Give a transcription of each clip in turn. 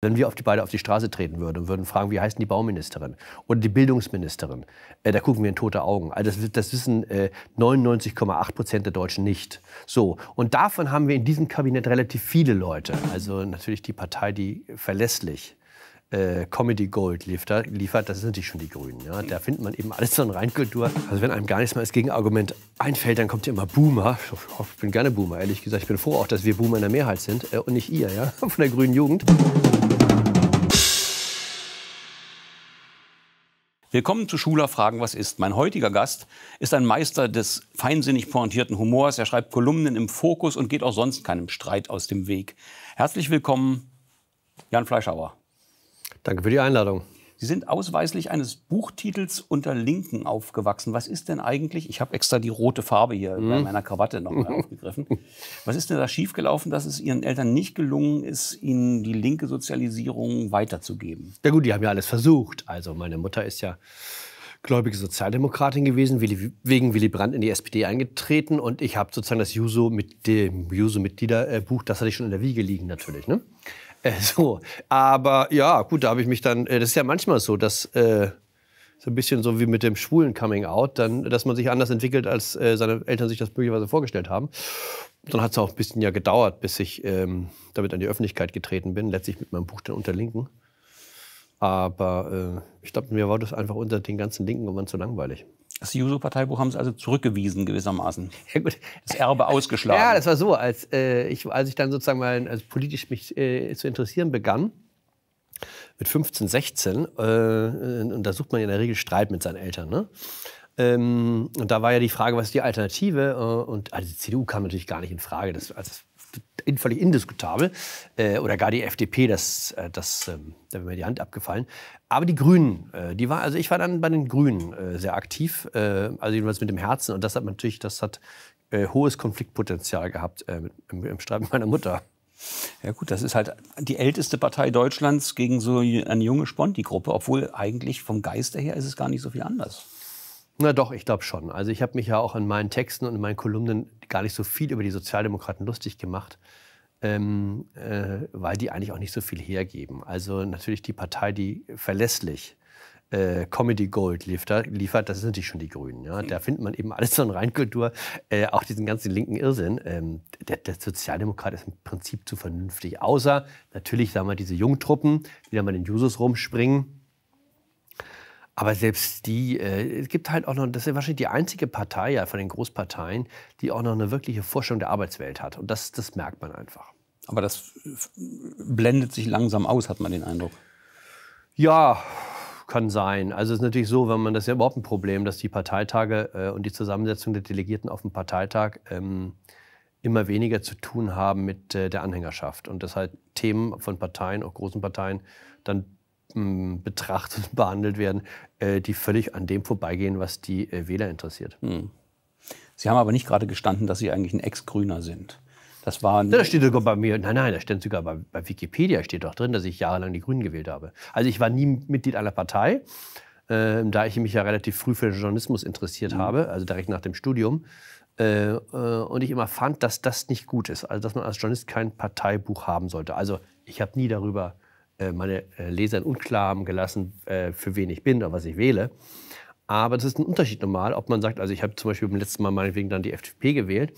Wenn wir auf die beide auf die Straße treten würden und würden fragen, wie heißt die Bauministerin oder die Bildungsministerin, äh, da gucken wir in tote Augen. Also das, das wissen 99,8 äh, Prozent der Deutschen nicht. So und davon haben wir in diesem Kabinett relativ viele Leute. Also natürlich die Partei, die verlässlich äh, Comedy Gold liefert, liefert, das ist natürlich schon die Grünen. Ja? Da findet man eben alles so in Reinkultur. Also wenn einem gar nichts mehr als Gegenargument einfällt, dann kommt ja immer Boomer. Ich bin gerne Boomer, ehrlich gesagt. Ich bin froh auch, dass wir Boomer in der Mehrheit sind äh, und nicht ihr, ja, von der grünen Jugend. Willkommen zu Schuler fragen, was ist. Mein heutiger Gast ist ein Meister des feinsinnig pointierten Humors. Er schreibt Kolumnen im Fokus und geht auch sonst keinem Streit aus dem Weg. Herzlich willkommen, Jan Fleischhauer. Danke für die Einladung. Sie sind ausweislich eines Buchtitels unter Linken aufgewachsen. Was ist denn eigentlich, ich habe extra die rote Farbe hier mhm. bei meiner Krawatte noch mal aufgegriffen, was ist denn da schiefgelaufen, dass es Ihren Eltern nicht gelungen ist, Ihnen die linke Sozialisierung weiterzugeben? Ja gut, die haben ja alles versucht. Also meine Mutter ist ja gläubige Sozialdemokratin gewesen, wegen Willy Brandt in die SPD eingetreten und ich habe sozusagen das Juso mit dem Juso-Mitgliederbuch, das hatte ich schon in der Wiege liegen natürlich. Ne? Äh, so, aber ja, gut, da habe ich mich dann, äh, das ist ja manchmal so, dass äh, so ein bisschen so wie mit dem schwulen Coming Out, dann, dass man sich anders entwickelt, als äh, seine Eltern sich das möglicherweise vorgestellt haben. Dann hat es auch ein bisschen ja gedauert, bis ich ähm, damit an die Öffentlichkeit getreten bin, letztlich mit meinem Buch dann unter Linken. Aber äh, ich glaube, mir war das einfach unter den ganzen Linken irgendwann zu langweilig. Das Juso-Parteibuch haben sie also zurückgewiesen gewissermaßen. Ja, gut. Das Erbe ausgeschlagen. Ja, das war so, als, äh, ich, als ich dann sozusagen mal also politisch mich äh, zu interessieren begann, mit 15, 16, äh, äh, und da sucht man in der Regel Streit mit seinen Eltern. Ne? Ähm, und da war ja die Frage, was ist die Alternative? Äh, und also die CDU kam natürlich gar nicht in Frage. Das, also, völlig indiskutabel. Äh, oder gar die FDP, das, äh, das, ähm, da wäre mir die Hand abgefallen. Aber die Grünen, äh, die war, also ich war dann bei den Grünen äh, sehr aktiv, äh, also jedenfalls mit dem Herzen. Und das hat natürlich, das hat äh, hohes Konfliktpotenzial gehabt mit, im, im Streit mit meiner Mutter. Ja gut, das ist halt die älteste Partei Deutschlands gegen so eine junge Sponti-Gruppe, obwohl eigentlich vom Geiste her ist es gar nicht so viel anders. Na doch, ich glaube schon. Also ich habe mich ja auch in meinen Texten und in meinen Kolumnen gar nicht so viel über die Sozialdemokraten lustig gemacht ähm, äh, weil die eigentlich auch nicht so viel hergeben. Also natürlich die Partei, die verlässlich äh, Comedy Gold liefert, das sind natürlich schon die Grünen. Ja? Mhm. Da findet man eben alles an Reinkultur, äh, auch diesen ganzen linken Irrsinn. Ähm, der, der, Sozialdemokrat ist im Prinzip zu vernünftig, außer natürlich, sagen wir, diese Jungtruppen, die dann mal den Jusos rumspringen aber selbst die, äh, es gibt halt auch noch, das ist wahrscheinlich die einzige Partei ja, von den Großparteien, die auch noch eine wirkliche Forschung der Arbeitswelt hat. Und das, das merkt man einfach. Aber das blendet sich langsam aus, hat man den Eindruck. Ja, kann sein. Also es ist natürlich so, wenn man das ist ja überhaupt ein Problem, dass die Parteitage äh, und die Zusammensetzung der Delegierten auf dem Parteitag ähm, immer weniger zu tun haben mit äh, der Anhängerschaft und dass halt Themen von Parteien, auch großen Parteien, dann betrachtet und behandelt werden, äh, die völlig an dem vorbeigehen, was die äh, Wähler interessiert. Hm. Sie haben aber nicht gerade gestanden, dass Sie eigentlich ein Ex-Grüner sind. Das war ja, das steht sogar bei mir. Nein, nein, das steht sogar bei, bei, Wikipedia steht doch drin, dass ich jahrelang die Grünen gewählt habe. Also ich war nie Mitglied einer Partei, äh, da ich mich ja relativ früh für den Journalismus interessiert mhm. habe, also direkt nach dem Studium. Äh, äh, und ich immer fand, dass das nicht gut ist, also dass man als Journalist kein Parteibuch haben sollte. Also ich habe nie darüber äh, äh, meine äh, Leser in Unklaren gelassen, äh, für wen ich bin oder was ich wähle. Aber das ist ein Unterschied normal, ob man sagt, also ich habe zum Beispiel beim letzten Mal meinetwegen dann die FDP gewählt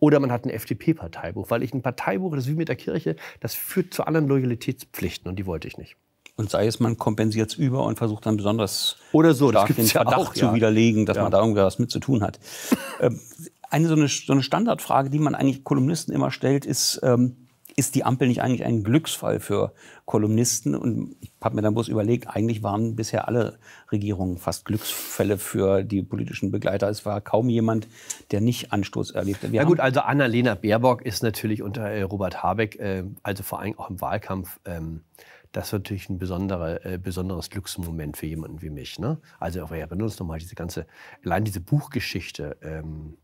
oder man hat ein FDP-Parteibuch, weil ich ein Parteibuch, das ist wie mit der Kirche, das führt zu anderen Loyalitätspflichten und die wollte ich nicht. Und sei es, man kompensiert es über und versucht dann besonders Oder so, stark den Verdacht ja auch, zu ja. widerlegen, dass ja. man da irgendwas mit zu tun hat. Ähm, eine, so eine, Standardfrage, die man eigentlich Kolumnisten immer stellt, ist, ähm, ist die Ampel nicht eigentlich ein Glücksfall für Kolumnisten? Und ich habe mir dann bloß überlegt, eigentlich waren bisher alle Regierungen fast Glücksfälle für die politischen Begleiter. Es war kaum jemand, der nicht Anstoß erlebte. Wir Na gut, also Annalena Baerbock ist natürlich unter äh, Robert Habeck, äh, also vor allem auch im Wahlkampf, ähm, das wird natürlich ein besonderer, äh, besonderes Glücksmoment für jemanden wie mich. Ne? Also wir erinnern uns nochmal, diese ganze, allein diese Buchgeschichte. Ähm,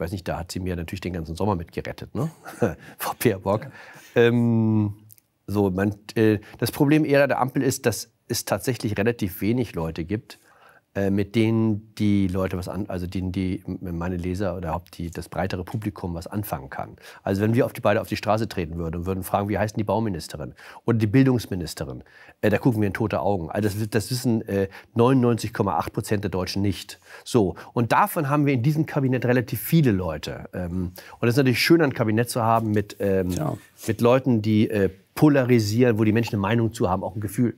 ich weiß nicht, da hat sie mir natürlich den ganzen Sommer mit gerettet, ne? Frau Peerbock. Ja. Ähm, so, man, äh, das Problem eher der Ampel ist, dass es tatsächlich relativ wenig Leute gibt, äh, mit denen die Leute was an, also denen die meine Leser oder überhaupt die, das breitere Publikum was anfangen kann. Also wenn wir auf die beide auf die Straße treten würden und würden fragen, wie heißt denn die Bauministerin oder die Bildungsministerin, äh, da gucken wir in tote Augen. Also das, das wissen 99,8 äh, Prozent der Deutschen nicht. So und davon haben wir in diesem Kabinett relativ viele Leute. Ähm, und es ist natürlich schön, ein Kabinett zu haben mit ähm, ja. mit Leuten, die äh, polarisieren, wo die Menschen eine Meinung zu haben, auch ein Gefühl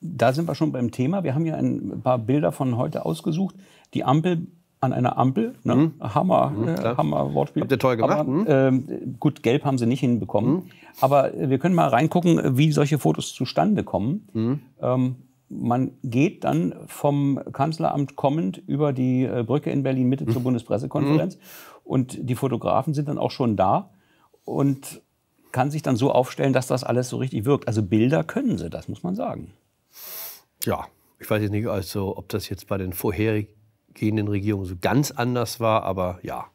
da sind wir schon beim Thema. Wir haben ja ein paar Bilder von heute ausgesucht. Die Ampel an einer Ampel. Ne? Mhm. Hammer, mhm, äh, Hammer Wortspiel. Habt ihr toll gemacht. Aber, mhm. ähm, gut, gelb haben sie nicht hinbekommen. Mhm. Aber äh, wir können mal reingucken, wie solche Fotos zustande kommen. Mhm. Ähm, man geht dann vom Kanzleramt kommend über die äh, Brücke in Berlin-Mitte zur mhm. Bundespressekonferenz. Und die Fotografen sind dann auch schon da und kann sich dann so aufstellen, dass das alles so richtig wirkt. Also Bilder können sie, das muss man sagen. Ja, ich weiß jetzt nicht, also, ob das jetzt bei den vorhergehenden Regierungen so ganz anders war, aber ja.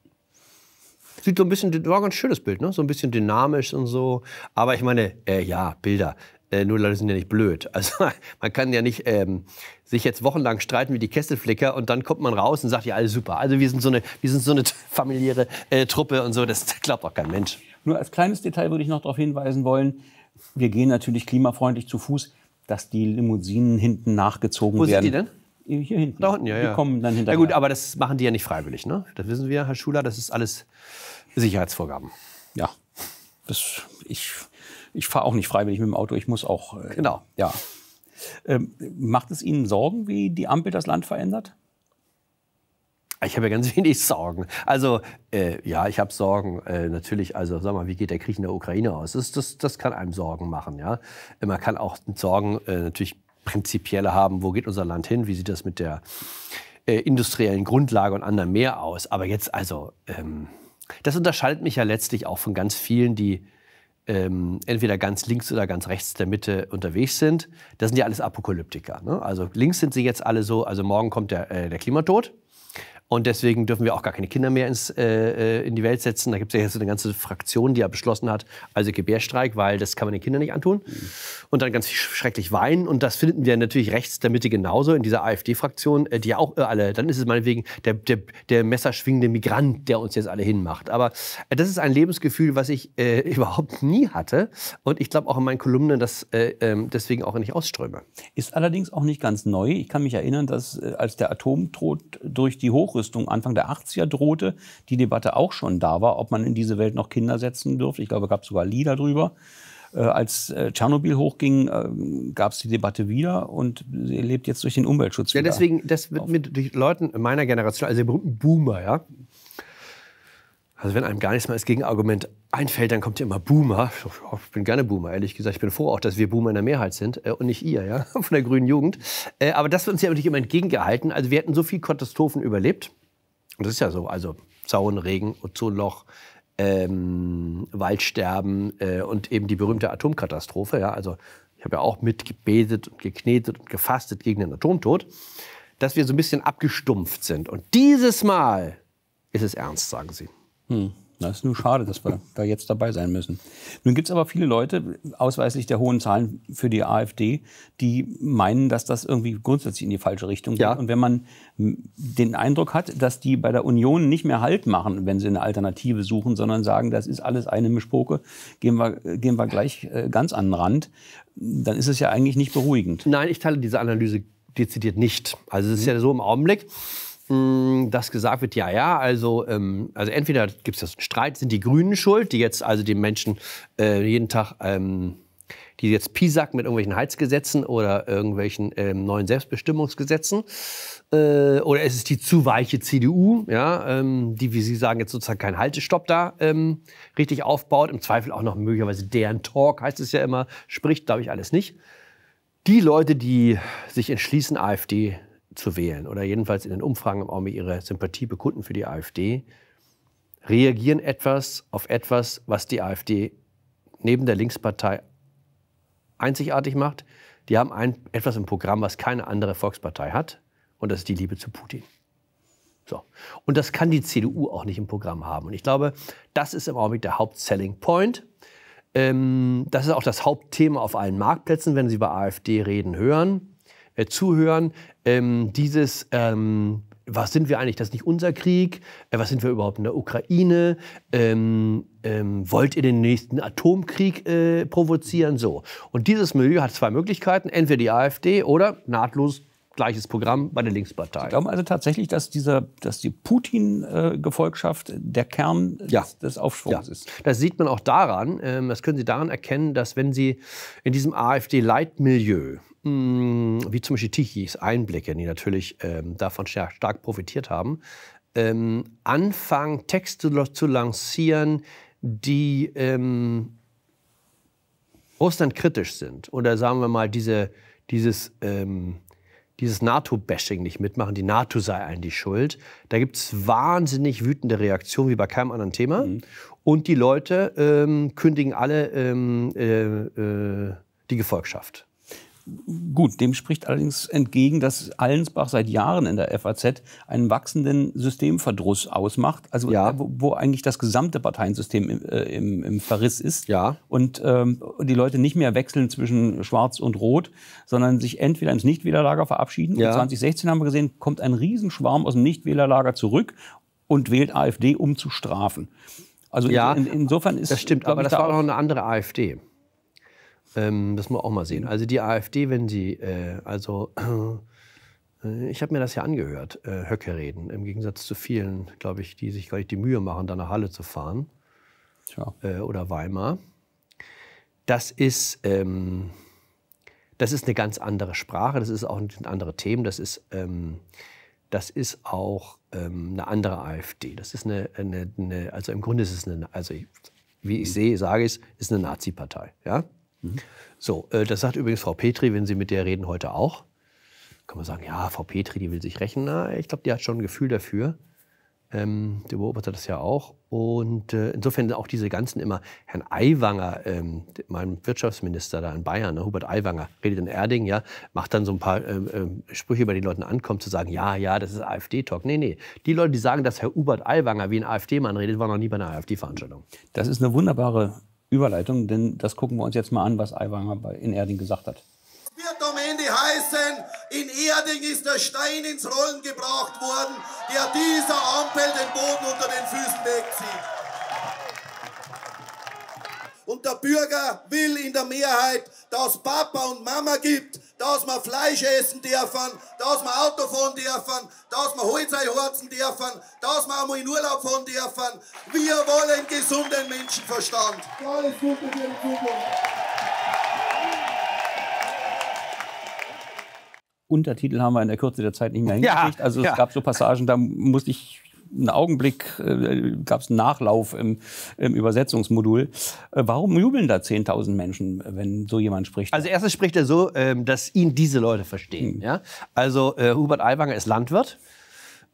Sieht so ein bisschen, war ein ganz schönes Bild, ne? so ein bisschen dynamisch und so. Aber ich meine, äh, ja, Bilder. Äh, nur Leute sind ja nicht blöd. Also man kann ja nicht ähm, sich jetzt wochenlang streiten wie die Kesselflicker und dann kommt man raus und sagt, ja, alles super. Also wir sind so eine, wir sind so eine familiäre äh, Truppe und so. Das glaubt doch kein Mensch. Nur als kleines Detail würde ich noch darauf hinweisen wollen, wir gehen natürlich klimafreundlich zu Fuß dass die Limousinen hinten nachgezogen werden. Wo sind die denn? Hier hinten. Da unten, ja, ja. Die kommen dann hinterher. Ja gut, aber das machen die ja nicht freiwillig, ne? Das wissen wir, Herr Schuler, das ist alles Sicherheitsvorgaben. Ja, das, ich, ich fahre auch nicht freiwillig mit dem Auto, ich muss auch. Äh, genau. Ja. Ähm, macht es Ihnen Sorgen, wie die Ampel das Land verändert? Ich habe ja ganz wenig Sorgen. Also äh, ja, ich habe Sorgen äh, natürlich. Also sag mal, wie geht der Krieg in der Ukraine aus? Das, das, das kann einem Sorgen machen. Ja, man kann auch Sorgen äh, natürlich prinzipiell haben. Wo geht unser Land hin? Wie sieht das mit der äh, industriellen Grundlage und anderem mehr aus? Aber jetzt also, ähm, das unterscheidet mich ja letztlich auch von ganz vielen, die ähm, entweder ganz links oder ganz rechts der Mitte unterwegs sind. Das sind ja alles Apokalyptiker. Ne? Also links sind sie jetzt alle so. Also morgen kommt der, äh, der Klimatod. Und deswegen dürfen wir auch gar keine Kinder mehr ins, äh, äh in die Welt setzen. Da gibt es ja jetzt eine ganze Fraktion, die ja beschlossen hat, also Gebärstreik, weil das kann man den Kindern nicht antun. Mhm. Und dann ganz schrecklich weinen. Und das finden wir natürlich rechts der Mitte genauso, in dieser AfD-Fraktion, äh, die ja auch äh, alle, dann ist es meinetwegen der, der, der messerschwingende Migrant, der uns jetzt alle hinmacht. Aber das ist ein Lebensgefühl, was ich äh, überhaupt nie hatte. Und ich glaube auch in meinen Kolumnen, dass äh, ähm, deswegen auch nicht ausströme. Ist allerdings auch nicht ganz neu. Ich kann mich erinnern, dass als der Atomtod durch die Hoch Aufrüstung Anfang der 80er drohte, die Debatte auch schon da war, ob man in diese Welt noch Kinder setzen dürfte. Ich glaube, es gab sogar Lieder drüber. Äh, als äh, Tschernobyl hochging, äh, gab es die Debatte wieder und sie lebt jetzt durch den Umweltschutz. Ja, deswegen, das wird auf. mit Leuten meiner Generation, also der berühmten Boomer, ja, also wenn einem gar nichts mehr als Gegenargument einfällt, dann kommt ja immer Boomer. Ich bin gerne Boomer, ehrlich gesagt. Ich bin froh auch, dass wir Boomer in der Mehrheit sind äh, und nicht ihr, ja, von der grünen Jugend. Äh, aber das wird uns ja natürlich immer entgegengehalten. Also wir hätten so viele Katastrophen überlebt. Und das ist ja so. Also Zaun, Regen, Ozonloch, ähm, Waldsterben äh, und eben die berühmte Atomkatastrophe. Ja? Also ich habe ja auch mitgebetet und geknetet und gefastet gegen den Atomtod, dass wir so ein bisschen abgestumpft sind. Und dieses Mal ist es ernst, sagen Sie. Hm. Das ist nur schade, dass wir da jetzt dabei sein müssen. Nun gibt es aber viele Leute, ausweislich der hohen Zahlen für die AfD, die meinen, dass das irgendwie grundsätzlich in die falsche Richtung geht. Ja. Und wenn man hm, den Eindruck hat, dass die bei der Union nicht mehr Halt machen, wenn sie eine Alternative suchen, sondern sagen, das ist alles eine Mischpoke, gehen wir, gehen wir gleich äh, ganz an den Rand, dann ist es ja eigentlich nicht beruhigend. Nein, ich teile diese Analyse dezidiert nicht. Also es ist mhm. ja so im Augenblick, Mm, dass gesagt wird, ja, ja, also, ähm, also entweder gibt es das Streit, sind die Grünen schuld, die jetzt also den Menschen äh, jeden Tag, ähm, die jetzt Pisack mit irgendwelchen Heizgesetzen oder irgendwelchen ähm, neuen Selbstbestimmungsgesetzen, äh, oder es ist die zu weiche CDU, ja, ähm, die, wie Sie sagen, jetzt sozusagen keinen Haltestopp da ähm, richtig aufbaut, im Zweifel auch noch möglicherweise deren Talk, heißt es ja immer, spricht, glaube ich, alles nicht. Die Leute, die sich entschließen, AfD zu wählen oder jedenfalls in den Umfragen im Augenblick ihre Sympathie bekunden für die AfD, reagieren etwas auf etwas, was die AfD neben der Linkspartei einzigartig macht. Die haben ein, etwas im Programm, was keine andere Volkspartei hat, und das ist die Liebe zu Putin. So. Und das kann die CDU auch nicht im Programm haben. Und ich glaube, das ist im Augenblick der Hauptselling Point. Ähm, das ist auch das Hauptthema auf allen Marktplätzen, wenn Sie über AfD reden hören äh, zuhören, ähm, dieses ähm, was sind wir eigentlich? Das ist nicht unser Krieg. Äh, was sind wir überhaupt in der Ukraine? Ähm, ähm, wollt ihr den nächsten Atomkrieg äh, provozieren? So. Und dieses Milieu hat zwei Möglichkeiten: entweder die AfD oder nahtlos gleiches Programm bei der Linkspartei. Ich glaube also tatsächlich, dass, dieser, dass die Putin-Gefolgschaft der Kern ja. des, des, Aufschwungs ja. ist. Das sieht man auch daran, ähm, das können Sie daran erkennen, dass wenn Sie in diesem AfD-Leitmilieu mh, hm, wie zum Beispiel Tichis Einblicke, die natürlich ähm, davon stark, stark profitiert haben, ähm, anfangen, Texte zu lancieren, die ähm, Russland kritisch sind oder sagen wir mal diese, dieses, ähm, dieses NATO-Bashing nicht mitmachen, die NATO sei eigentlich schuld. Da gibt es wahnsinnig wütende Reaktionen wie bei keinem anderen Thema. Mhm. Und die Leute ähm, kündigen alle ähm, äh, äh, die Gefolgschaft. Gut, dem spricht allerdings entgegen, dass Allensbach seit Jahren in der FAZ einen wachsenden Systemverdruss ausmacht, also ja. wo, wo, eigentlich das gesamte Parteiensystem im, äh, im, im Verriss ist ja. und ähm, die Leute nicht mehr wechseln zwischen Schwarz und Rot, sondern sich entweder ins Nichtwählerlager verabschieden. Ja. 2016 haben wir gesehen, kommt ein Riesenschwarm aus dem Nichtwählerlager zurück und wählt AfD, um zu strafen. Also ja, in, insofern ist das stimmt, aber das da war doch eine andere AfD. Ähm, das muss man auch mal sehen. Also die AfD, wenn sie, äh, also äh, ich habe mir das ja angehört, äh, Höcke reden, im Gegensatz zu vielen, glaube ich, die sich gleich die Mühe machen, da nach Halle zu fahren äh, oder Weimar. Das ist, ähm, das ist eine ganz andere Sprache, das ist auch andere Themen, das ist, ähm, das ist auch ähm, eine andere AfD. Das ist eine, eine, eine, also im Grunde ist es eine, also wie ich sehe, sage ich es, ist eine Nazi-Partei. Ja? So, äh, das sagt übrigens Frau Petri, wenn Sie mit der reden heute auch. Kann man sagen, ja, Frau Petri, die will sich rächen. Na, ich glaube, die hat schon ein Gefühl dafür. Ähm, der beobachtet das ja auch. Und äh, insofern auch diese ganzen immer, Herrn Aiwanger, ähm, mein Wirtschaftsminister da in Bayern, ne, Hubert Aiwanger, redet in Erding, ja, macht dann so ein paar ähm, ähm Sprüche, über die Leute ankommt, zu sagen, ja, ja, das ist AfD-Talk. Nee, nee. Die Leute, die sagen, dass Herr Hubert Aiwanger wie ein AfD-Mann redet, waren noch nie bei einer AfD-Veranstaltung. Das ist eine wunderbare Überleitung, denn das gucken wir uns jetzt mal an, was Aiwanger in Erding gesagt hat. Es wird am Ende heißen, in Erding ist der Stein ins Rollen gebracht worden, der dieser Ampel den Boden unter den Füßen wegzieht. Und der Bürger will in der Mehrheit dass Papa und Mama gibt, dass wir Fleisch essen dürfen, dass wir Auto fahren dürfen, dass wir Holz einhorzen dürfen, dass wir einmal in Urlaub fahren dürfen. Wir wollen gesunden Menschenverstand. Alles Gute für die Zukunft. Untertitel haben wir in der Kürze der Zeit nicht mehr hingekriegt. Ja, also es ja. gab so Passagen, da musste ich einen Augenblick äh, gab es einen Nachlauf im, im Übersetzungsmodul. Äh, warum jubeln da 10.000 Menschen, wenn so jemand spricht? Also erstens spricht er so, ähm, dass ihn diese Leute verstehen. Mhm. Ja? Also äh, Hubert Aiwanger ist Landwirt.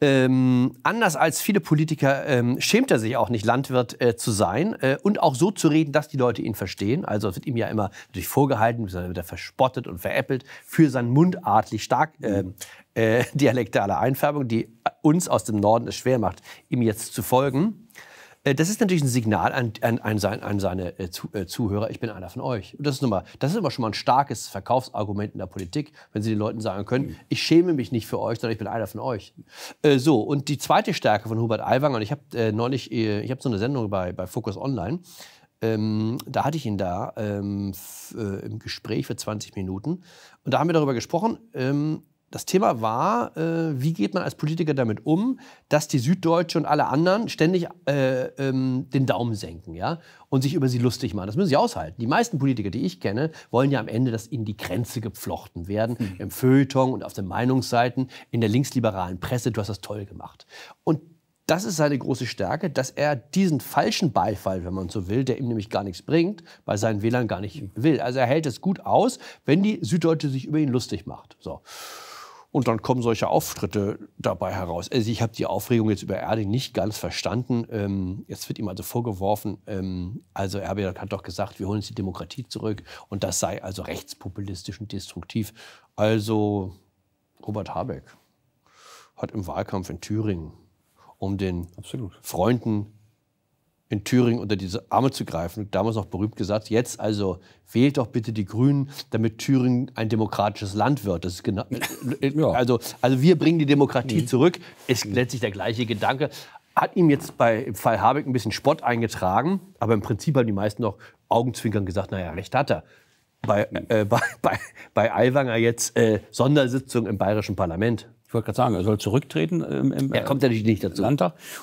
Ähm, anders als viele Politiker ähm, schämt er sich auch nicht, Landwirt äh, zu sein äh, und auch so zu reden, dass die Leute ihn verstehen. Also es wird ihm ja immer natürlich vorgehalten, wird er verspottet und veräppelt für seine mundartlich stark mhm. ähm, äh, dialektale Einfärbung, die uns aus dem Norden es schwer macht, ihm jetzt zu folgen. Äh, das ist natürlich ein Signal an, an, an, sein, an seine äh, äh, Zuhörer, ich bin einer von euch. Und das ist, immer, das ist immer schon mal ein starkes Verkaufsargument in der Politik, wenn Sie den Leuten sagen können, mhm. ich schäme mich nicht für euch, sondern ich bin einer von euch. Äh, so, und die zweite Stärke von Hubert Aiwanger, und ich habe äh, neulich, ich habe so eine Sendung bei, bei Focus Online, ähm, da hatte ich ihn da ähm, äh, im Gespräch für 20 Minuten. Und da haben wir darüber gesprochen, ähm, das Thema war, äh, wie geht man als Politiker damit um, dass die Süddeutsche und alle anderen ständig äh, ähm, den Daumen senken ja? und sich über sie lustig machen. Das müssen sie aushalten. Die meisten Politiker, die ich kenne, wollen ja am Ende, dass ihnen die Grenze gepflochten werden, mhm. im Feuilleton und auf den Meinungsseiten, in der linksliberalen Presse. Du hast das toll gemacht. Und das ist seine große Stärke, dass er diesen falschen Beifall, wenn man so will, der ihm nämlich gar nichts bringt, bei seinen Wählern gar nicht hm. will. Also er hält es gut aus, wenn die Süddeutsche sich über ihn lustig macht. So. Und dann kommen solche Auftritte dabei heraus. Also ich habe die Aufregung jetzt über Erding nicht ganz verstanden. Ähm, jetzt wird ihm also vorgeworfen, ähm, also Erbil hat doch gesagt, wir holen uns die Demokratie zurück und das sei also rechtspopulistisch und destruktiv. Also Robert Habeck hat im Wahlkampf in Thüringen um den Absolut. Freunden in Thüringen unter diese Arme zu greifen. Damals noch berühmt gesagt, jetzt also wählt doch bitte die Grünen, damit Thüringen ein demokratisches Land wird. Das ist genau, ja. also, also wir bringen die Demokratie mhm. zurück, ist letztlich der gleiche Gedanke. Hat ihm jetzt bei, im Fall Habeck ein bisschen Spott eingetragen, aber im Prinzip haben die meisten noch augenzwinkern gesagt, naja, recht hat er. Bei, äh, bei, bei, bei Aiwanger jetzt äh, Sondersitzung im bayerischen Parlament ich wollte gerade sagen, er soll zurücktreten im, im er kommt natürlich nicht dazu.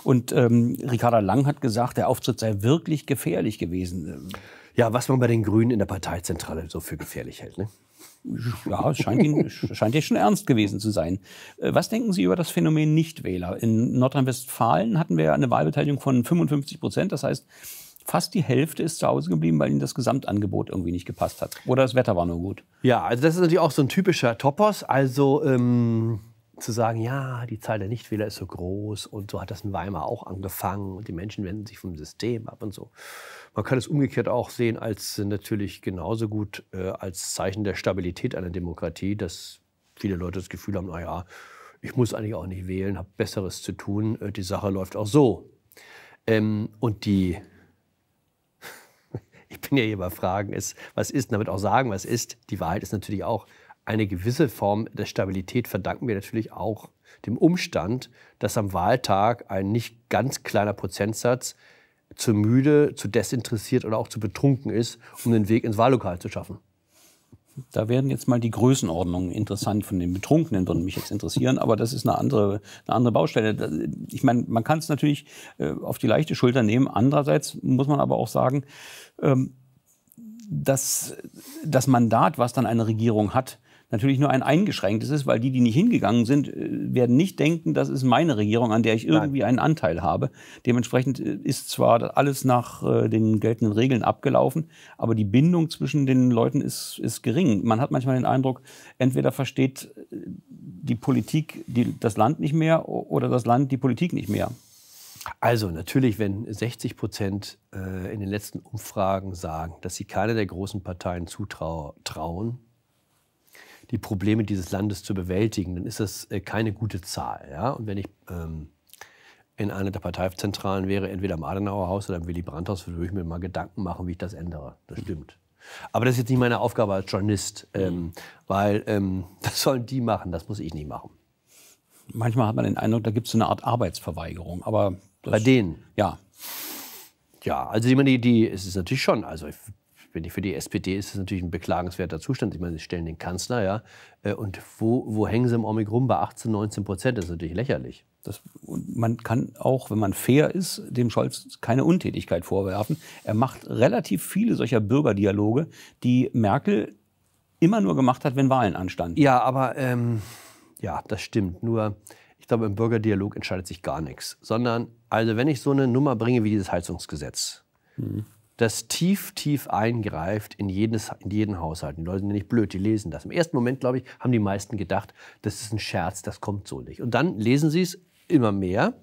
Und ähm, Ricarda Lang hat gesagt, der Auftritt sei wirklich gefährlich gewesen. Ja, was man bei den Grünen in der Parteizentrale so für gefährlich hält. Ne? Ja, es scheint Ihnen scheint Ihnen schon ernst gewesen zu sein. Äh, was denken Sie über das Phänomen Nichtwähler? In Nordrhein-Westfalen hatten wir eine Wahlbeteiligung von 55 Prozent. Das heißt, fast die Hälfte ist zu Hause geblieben, weil ihnen das Gesamtangebot irgendwie nicht gepasst hat. Oder das Wetter war nur gut. Ja, also das ist natürlich auch so ein typischer Topos. Also ähm, zu sagen, ja, die Zahl der Nichtwähler ist so groß und so hat das in Weimar auch angefangen und die Menschen wenden sich vom System ab und so. Man kann es umgekehrt auch sehen als natürlich genauso gut äh, als Zeichen der Stabilität einer Demokratie, dass viele Leute das Gefühl haben, naja, ich muss eigentlich auch nicht wählen, habe Besseres zu tun, äh, die Sache läuft auch so. Ähm, und die, ich bin ja hier bei Fragen, ist, was ist, damit auch sagen, was ist, die Wahrheit ist natürlich auch, eine gewisse Form der Stabilität verdanken wir natürlich auch dem Umstand, dass am Wahltag ein nicht ganz kleiner Prozentsatz zu müde, zu desinteressiert oder auch zu betrunken ist, um den Weg ins Wahllokal zu schaffen. Da werden jetzt mal die Größenordnungen interessant von den Betrunkenen, würden mich jetzt interessieren, aber das ist eine andere, eine andere Baustelle. Ich meine, man kann es natürlich äh, auf die leichte Schulter nehmen. Andererseits muss man aber auch sagen, ähm, dass das Mandat, was dann eine Regierung hat, natürlich nur ein eingeschränktes ist, weil die, die nicht hingegangen sind, äh, werden nicht denken, das ist meine Regierung, an der ich irgendwie einen Anteil habe. Dementsprechend äh, ist zwar alles nach äh, den geltenden Regeln abgelaufen, aber die Bindung zwischen den Leuten ist, ist gering. Man hat manchmal den Eindruck, entweder versteht die Politik die, das Land nicht mehr oder das Land die Politik nicht mehr. Also natürlich, wenn 60 Prozent in den letzten Umfragen sagen, dass sie keiner der großen Parteien zutrauen, die Probleme dieses Landes zu bewältigen, dann ist das äh, keine gute Zahl. Ja? Und wenn ich ähm, in einer der Parteizentralen wäre, entweder im Adenauerhaus oder im Willy Brandt-Haus, würde ich mir mal Gedanken machen, wie ich das ändere. Das stimmt. Aber das ist jetzt nicht meine Aufgabe als Journalist, ähm, mhm. weil ähm, das sollen die machen, das muss ich nicht machen. Manchmal hat man den Eindruck, da gibt es so eine Art Arbeitsverweigerung. Aber Bei denen? Ja. Ja, also ich meine, die, die, es ist natürlich schon, also ich wenn ich für die SPD ist das natürlich ein beklagenswerter Zustand. Ich meine, sie stellen den Kanzler, ja. Äh, und wo, wo hängen sie im Omik rum? Bei 18, 19 Prozent, das ist natürlich lächerlich. Das, man kann auch, wenn man fair ist, dem Scholz keine Untätigkeit vorwerfen. Er macht relativ viele solcher Bürgerdialoge, die Merkel immer nur gemacht hat, wenn Wahlen anstanden. Ja, aber ähm, ja, das stimmt. Nur ich glaube, im Bürgerdialog entscheidet sich gar nichts. Sondern, also wenn ich so eine Nummer bringe wie dieses Heizungsgesetz, mhm das tief, tief eingreift in, jedes, in jeden Haushalt. Die Leute sind nicht blöd, die lesen das. Im ersten Moment, glaube ich, haben die meisten gedacht, das ist ein Scherz, das kommt so nicht. Und dann lesen sie es immer mehr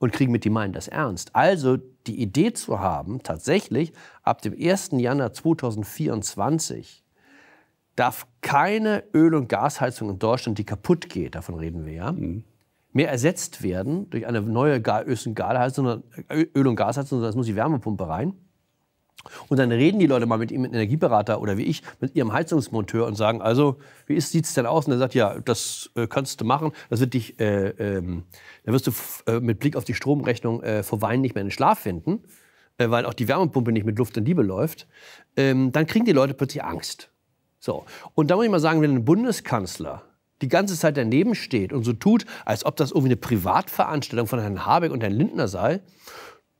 und kriegen mit, die meinen das ernst. Also die Idee zu haben, tatsächlich ab dem 1. Januar 2024 darf keine Öl- und Gasheizung in Deutschland, die kaputt geht, davon reden wir ja, mhm. mehr ersetzt werden durch eine neue Öl- und Gasheizung, sondern es muss die Wärmepumpe rein. Und dann reden die Leute mal mit ihm, mit Energieberater oder wie ich, mit ihrem Heizungsmonteur und sagen, also, wie sieht es denn aus? Und er sagt, ja, das äh, kannst du machen. Das wird dich, äh, ähm, da wirst du äh, mit Blick auf die Stromrechnung äh, vor Wein nicht mehr in den Schlaf finden, äh, weil auch die Wärmepumpe nicht mit Luft und Liebe läuft. Ähm, dann kriegen die Leute plötzlich Angst. So. Und da muss ich mal sagen, wenn ein Bundeskanzler die ganze Zeit daneben steht und so tut, als ob das irgendwie eine Privatveranstaltung von Herrn Habeck und Herrn Lindner sei,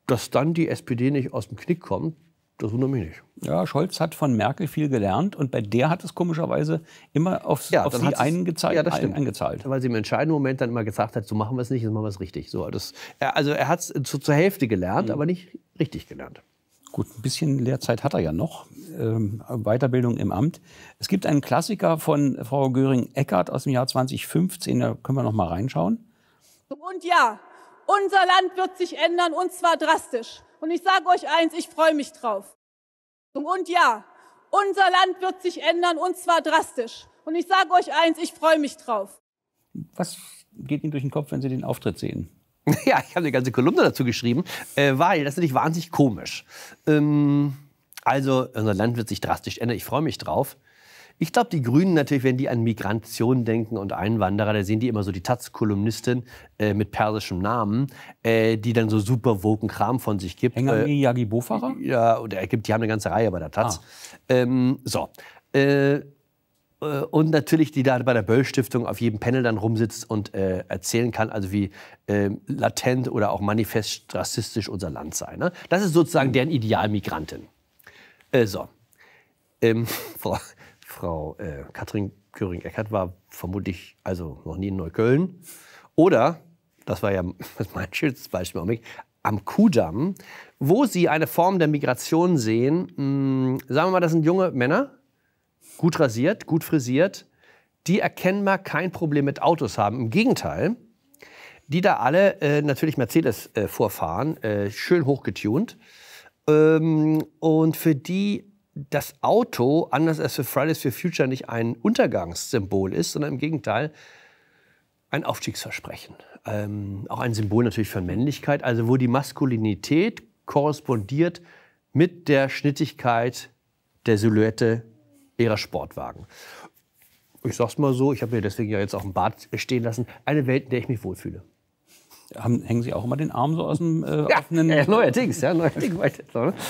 dass dann die SPD nicht aus dem Knick kommt, das wundert mich nicht. Ja, Scholz hat von Merkel viel gelernt und bei der hat es komischerweise immer aufs, ja, auf sie eingezahlt, ja, das stimmt. eingezahlt. Weil sie im entscheidenden Moment dann immer gesagt hat, so machen wir es nicht, so machen wir es richtig. So, das, also er hat es zu, zur Hälfte gelernt, mhm. aber nicht richtig gelernt. Gut, ein bisschen Lehrzeit hat er ja noch, ähm, Weiterbildung im Amt. Es gibt einen Klassiker von Frau Göring-Eckardt aus dem Jahr 2015, da können wir noch mal reinschauen. Und ja, unser Land wird sich ändern und zwar drastisch. Und ich sage euch eins, ich freue mich drauf. Und ja, unser Land wird sich ändern und zwar drastisch. Und ich sage euch eins, ich freue mich drauf. Was geht Ihnen durch den Kopf, wenn Sie den Auftritt sehen? Ja, ich habe eine ganze Kolumne dazu geschrieben, äh, weil das ist natürlich wahnsinnig komisch. Ähm, also, unser Land wird sich drastisch ändern, ich freue mich drauf. Ich glaube, die Grünen natürlich, wenn die an Migration denken und Einwanderer, da sehen die immer so die Taz-Kolumnistin äh, mit persischem Namen, äh, die dann so super woken Kram von sich gibt. Hengami äh, Yagi Bofarer? Ja, und er gibt, die haben eine ganze Reihe bei der Taz. Ah. Ähm, so. Äh, äh, und natürlich, die da bei der Böll-Stiftung auf jedem Panel dann rumsitzt und äh, erzählen kann, also wie äh, latent oder auch manifest rassistisch unser Land sei. Ne? Das ist sozusagen hm. deren Idealmigrantin. Äh, so. Ähm, Frau äh, Katrin Göring-Eckert war vermutlich also noch nie in Neukölln. Oder, das war ja mein schönes Beispiel, am Kudamm, wo sie eine Form der Migration sehen. Mh, hm, sagen wir mal, das sind junge Männer, gut rasiert, gut frisiert, die erkennbar kein Problem mit Autos haben. Im Gegenteil, die da alle äh, natürlich Mercedes äh, vorfahren, äh, schön hochgetunt. Ähm, und für die das Auto, anders als für Fridays for Future, nicht ein Untergangssymbol ist, sondern im Gegenteil ein Aufstiegsversprechen. Ähm, auch ein Symbol natürlich für Männlichkeit, also wo die Maskulinität korrespondiert mit der Schnittigkeit der Silhouette ihrer Sportwagen. Ich sag's mal so, ich habe mir deswegen ja jetzt auch ein Bad stehen lassen. Eine Welt, in der ich mich wohlfühle haben, hängen Sie auch immer den Arm so aus dem äh, ja, offenen... Ja, neuerdings, ja, neuerdings.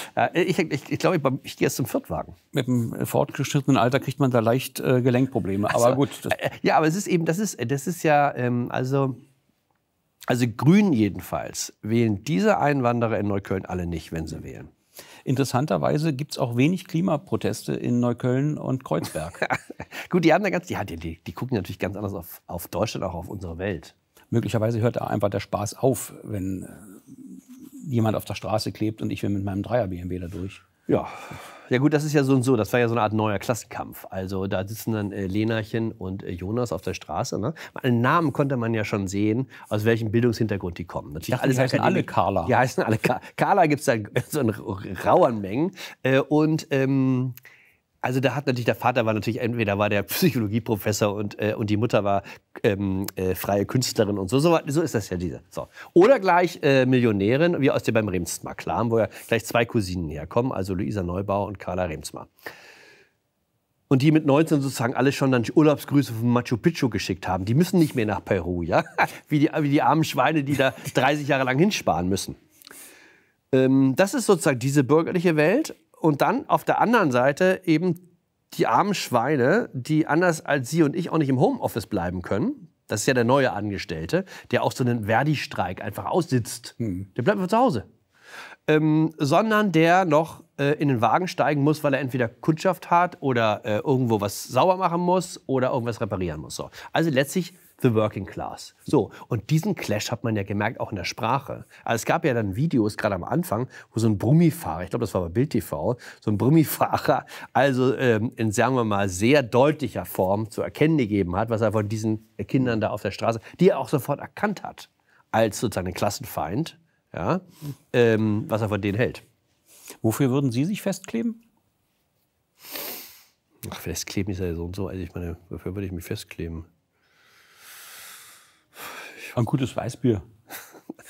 ja, ich glaube, ich, ich, glaub, ich, ich gehe jetzt zum Viertwagen. Mit dem fortgeschrittenen Alter kriegt man da leicht äh, Gelenkprobleme, also, aber gut. Äh, ja, aber es ist eben, das ist, das ist ja, ähm, also... Also Grün jedenfalls wählen diese Einwanderer in Neukölln alle nicht, wenn sie wählen. Interessanterweise gibt es auch wenig Klimaproteste in Neukölln und Kreuzberg. Gut, die haben da ganz, die, die, die, gucken natürlich ganz anders auf, auf Deutschland, auch auf unsere Welt. Möglicherweise hört da einfach der Spaß auf, wenn äh, jemand auf der Straße klebt und ich will mit meinem Dreier BMW da durch. Ja. Ja gut, das ist ja so und so. Das war ja so eine Art neuer Klassenkampf. Also da sitzen dann äh, Lenachen und äh, Jonas auf der Straße. Ne? An Namen konnte man ja schon sehen, aus welchem Bildungshintergrund die kommen. Natürlich dachte, alles die heißen alle Carla. Die heißen alle Carla. Carla gibt es da so in rauen Mengen. Äh, und ähm, also da hat natürlich der Vater war natürlich entweder war der Psychologieprofessor und, äh, und die Mutter war ähm, äh, freie Künstlerin und so, so so ist das ja diese. So. Oder gleich äh, Millionärin wie aus dem beim Remsmar Klam, wo ja gleich zwei Cousinen herkommen, also Luisa Neubauer und Carla Remsmar. Und die mit 19 sozusagen alle schon dann Urlaubsgrüße von Machu Picchu geschickt haben. Die müssen nicht mehr nach Peru, ja? Wie die, wie die armen Schweine, die da 30 Jahre lang hinsparen müssen. Ähm, das ist sozusagen diese bürgerliche Welt und dann auf der anderen Seite eben die armen Schweine, die anders als Sie und ich auch nicht im Homeoffice bleiben können. Das ist ja der neue Angestellte, der auch so einen Verdi-Streik einfach aussitzt. Hm. Der bleibt einfach zu Hause. Ähm, sondern der noch äh, in den Wagen steigen muss, weil er entweder Kundschaft hat oder äh, irgendwo was sauber machen muss oder irgendwas reparieren muss. So. Also letztlich the working class. So, und diesen Clash hat man ja gemerkt, auch in der Sprache. Also es gab ja dann Videos, gerade am Anfang, wo so ein Brummifahrer, ich glaube, das war bei Bild TV, so ein Brummifahrer, also ähm, in, sagen wir mal, sehr deutlicher Form zu erkennen gegeben hat, was er von diesen Kindern da auf der Straße, die er auch sofort erkannt hat, als sozusagen einen Klassenfeind, ja, ähm, was er von denen hält. Wofür würden Sie sich festkleben? Ach, festkleben ist ja so und so. Also ich meine, wofür würde ich mich festkleben? Ein gutes Weißbier.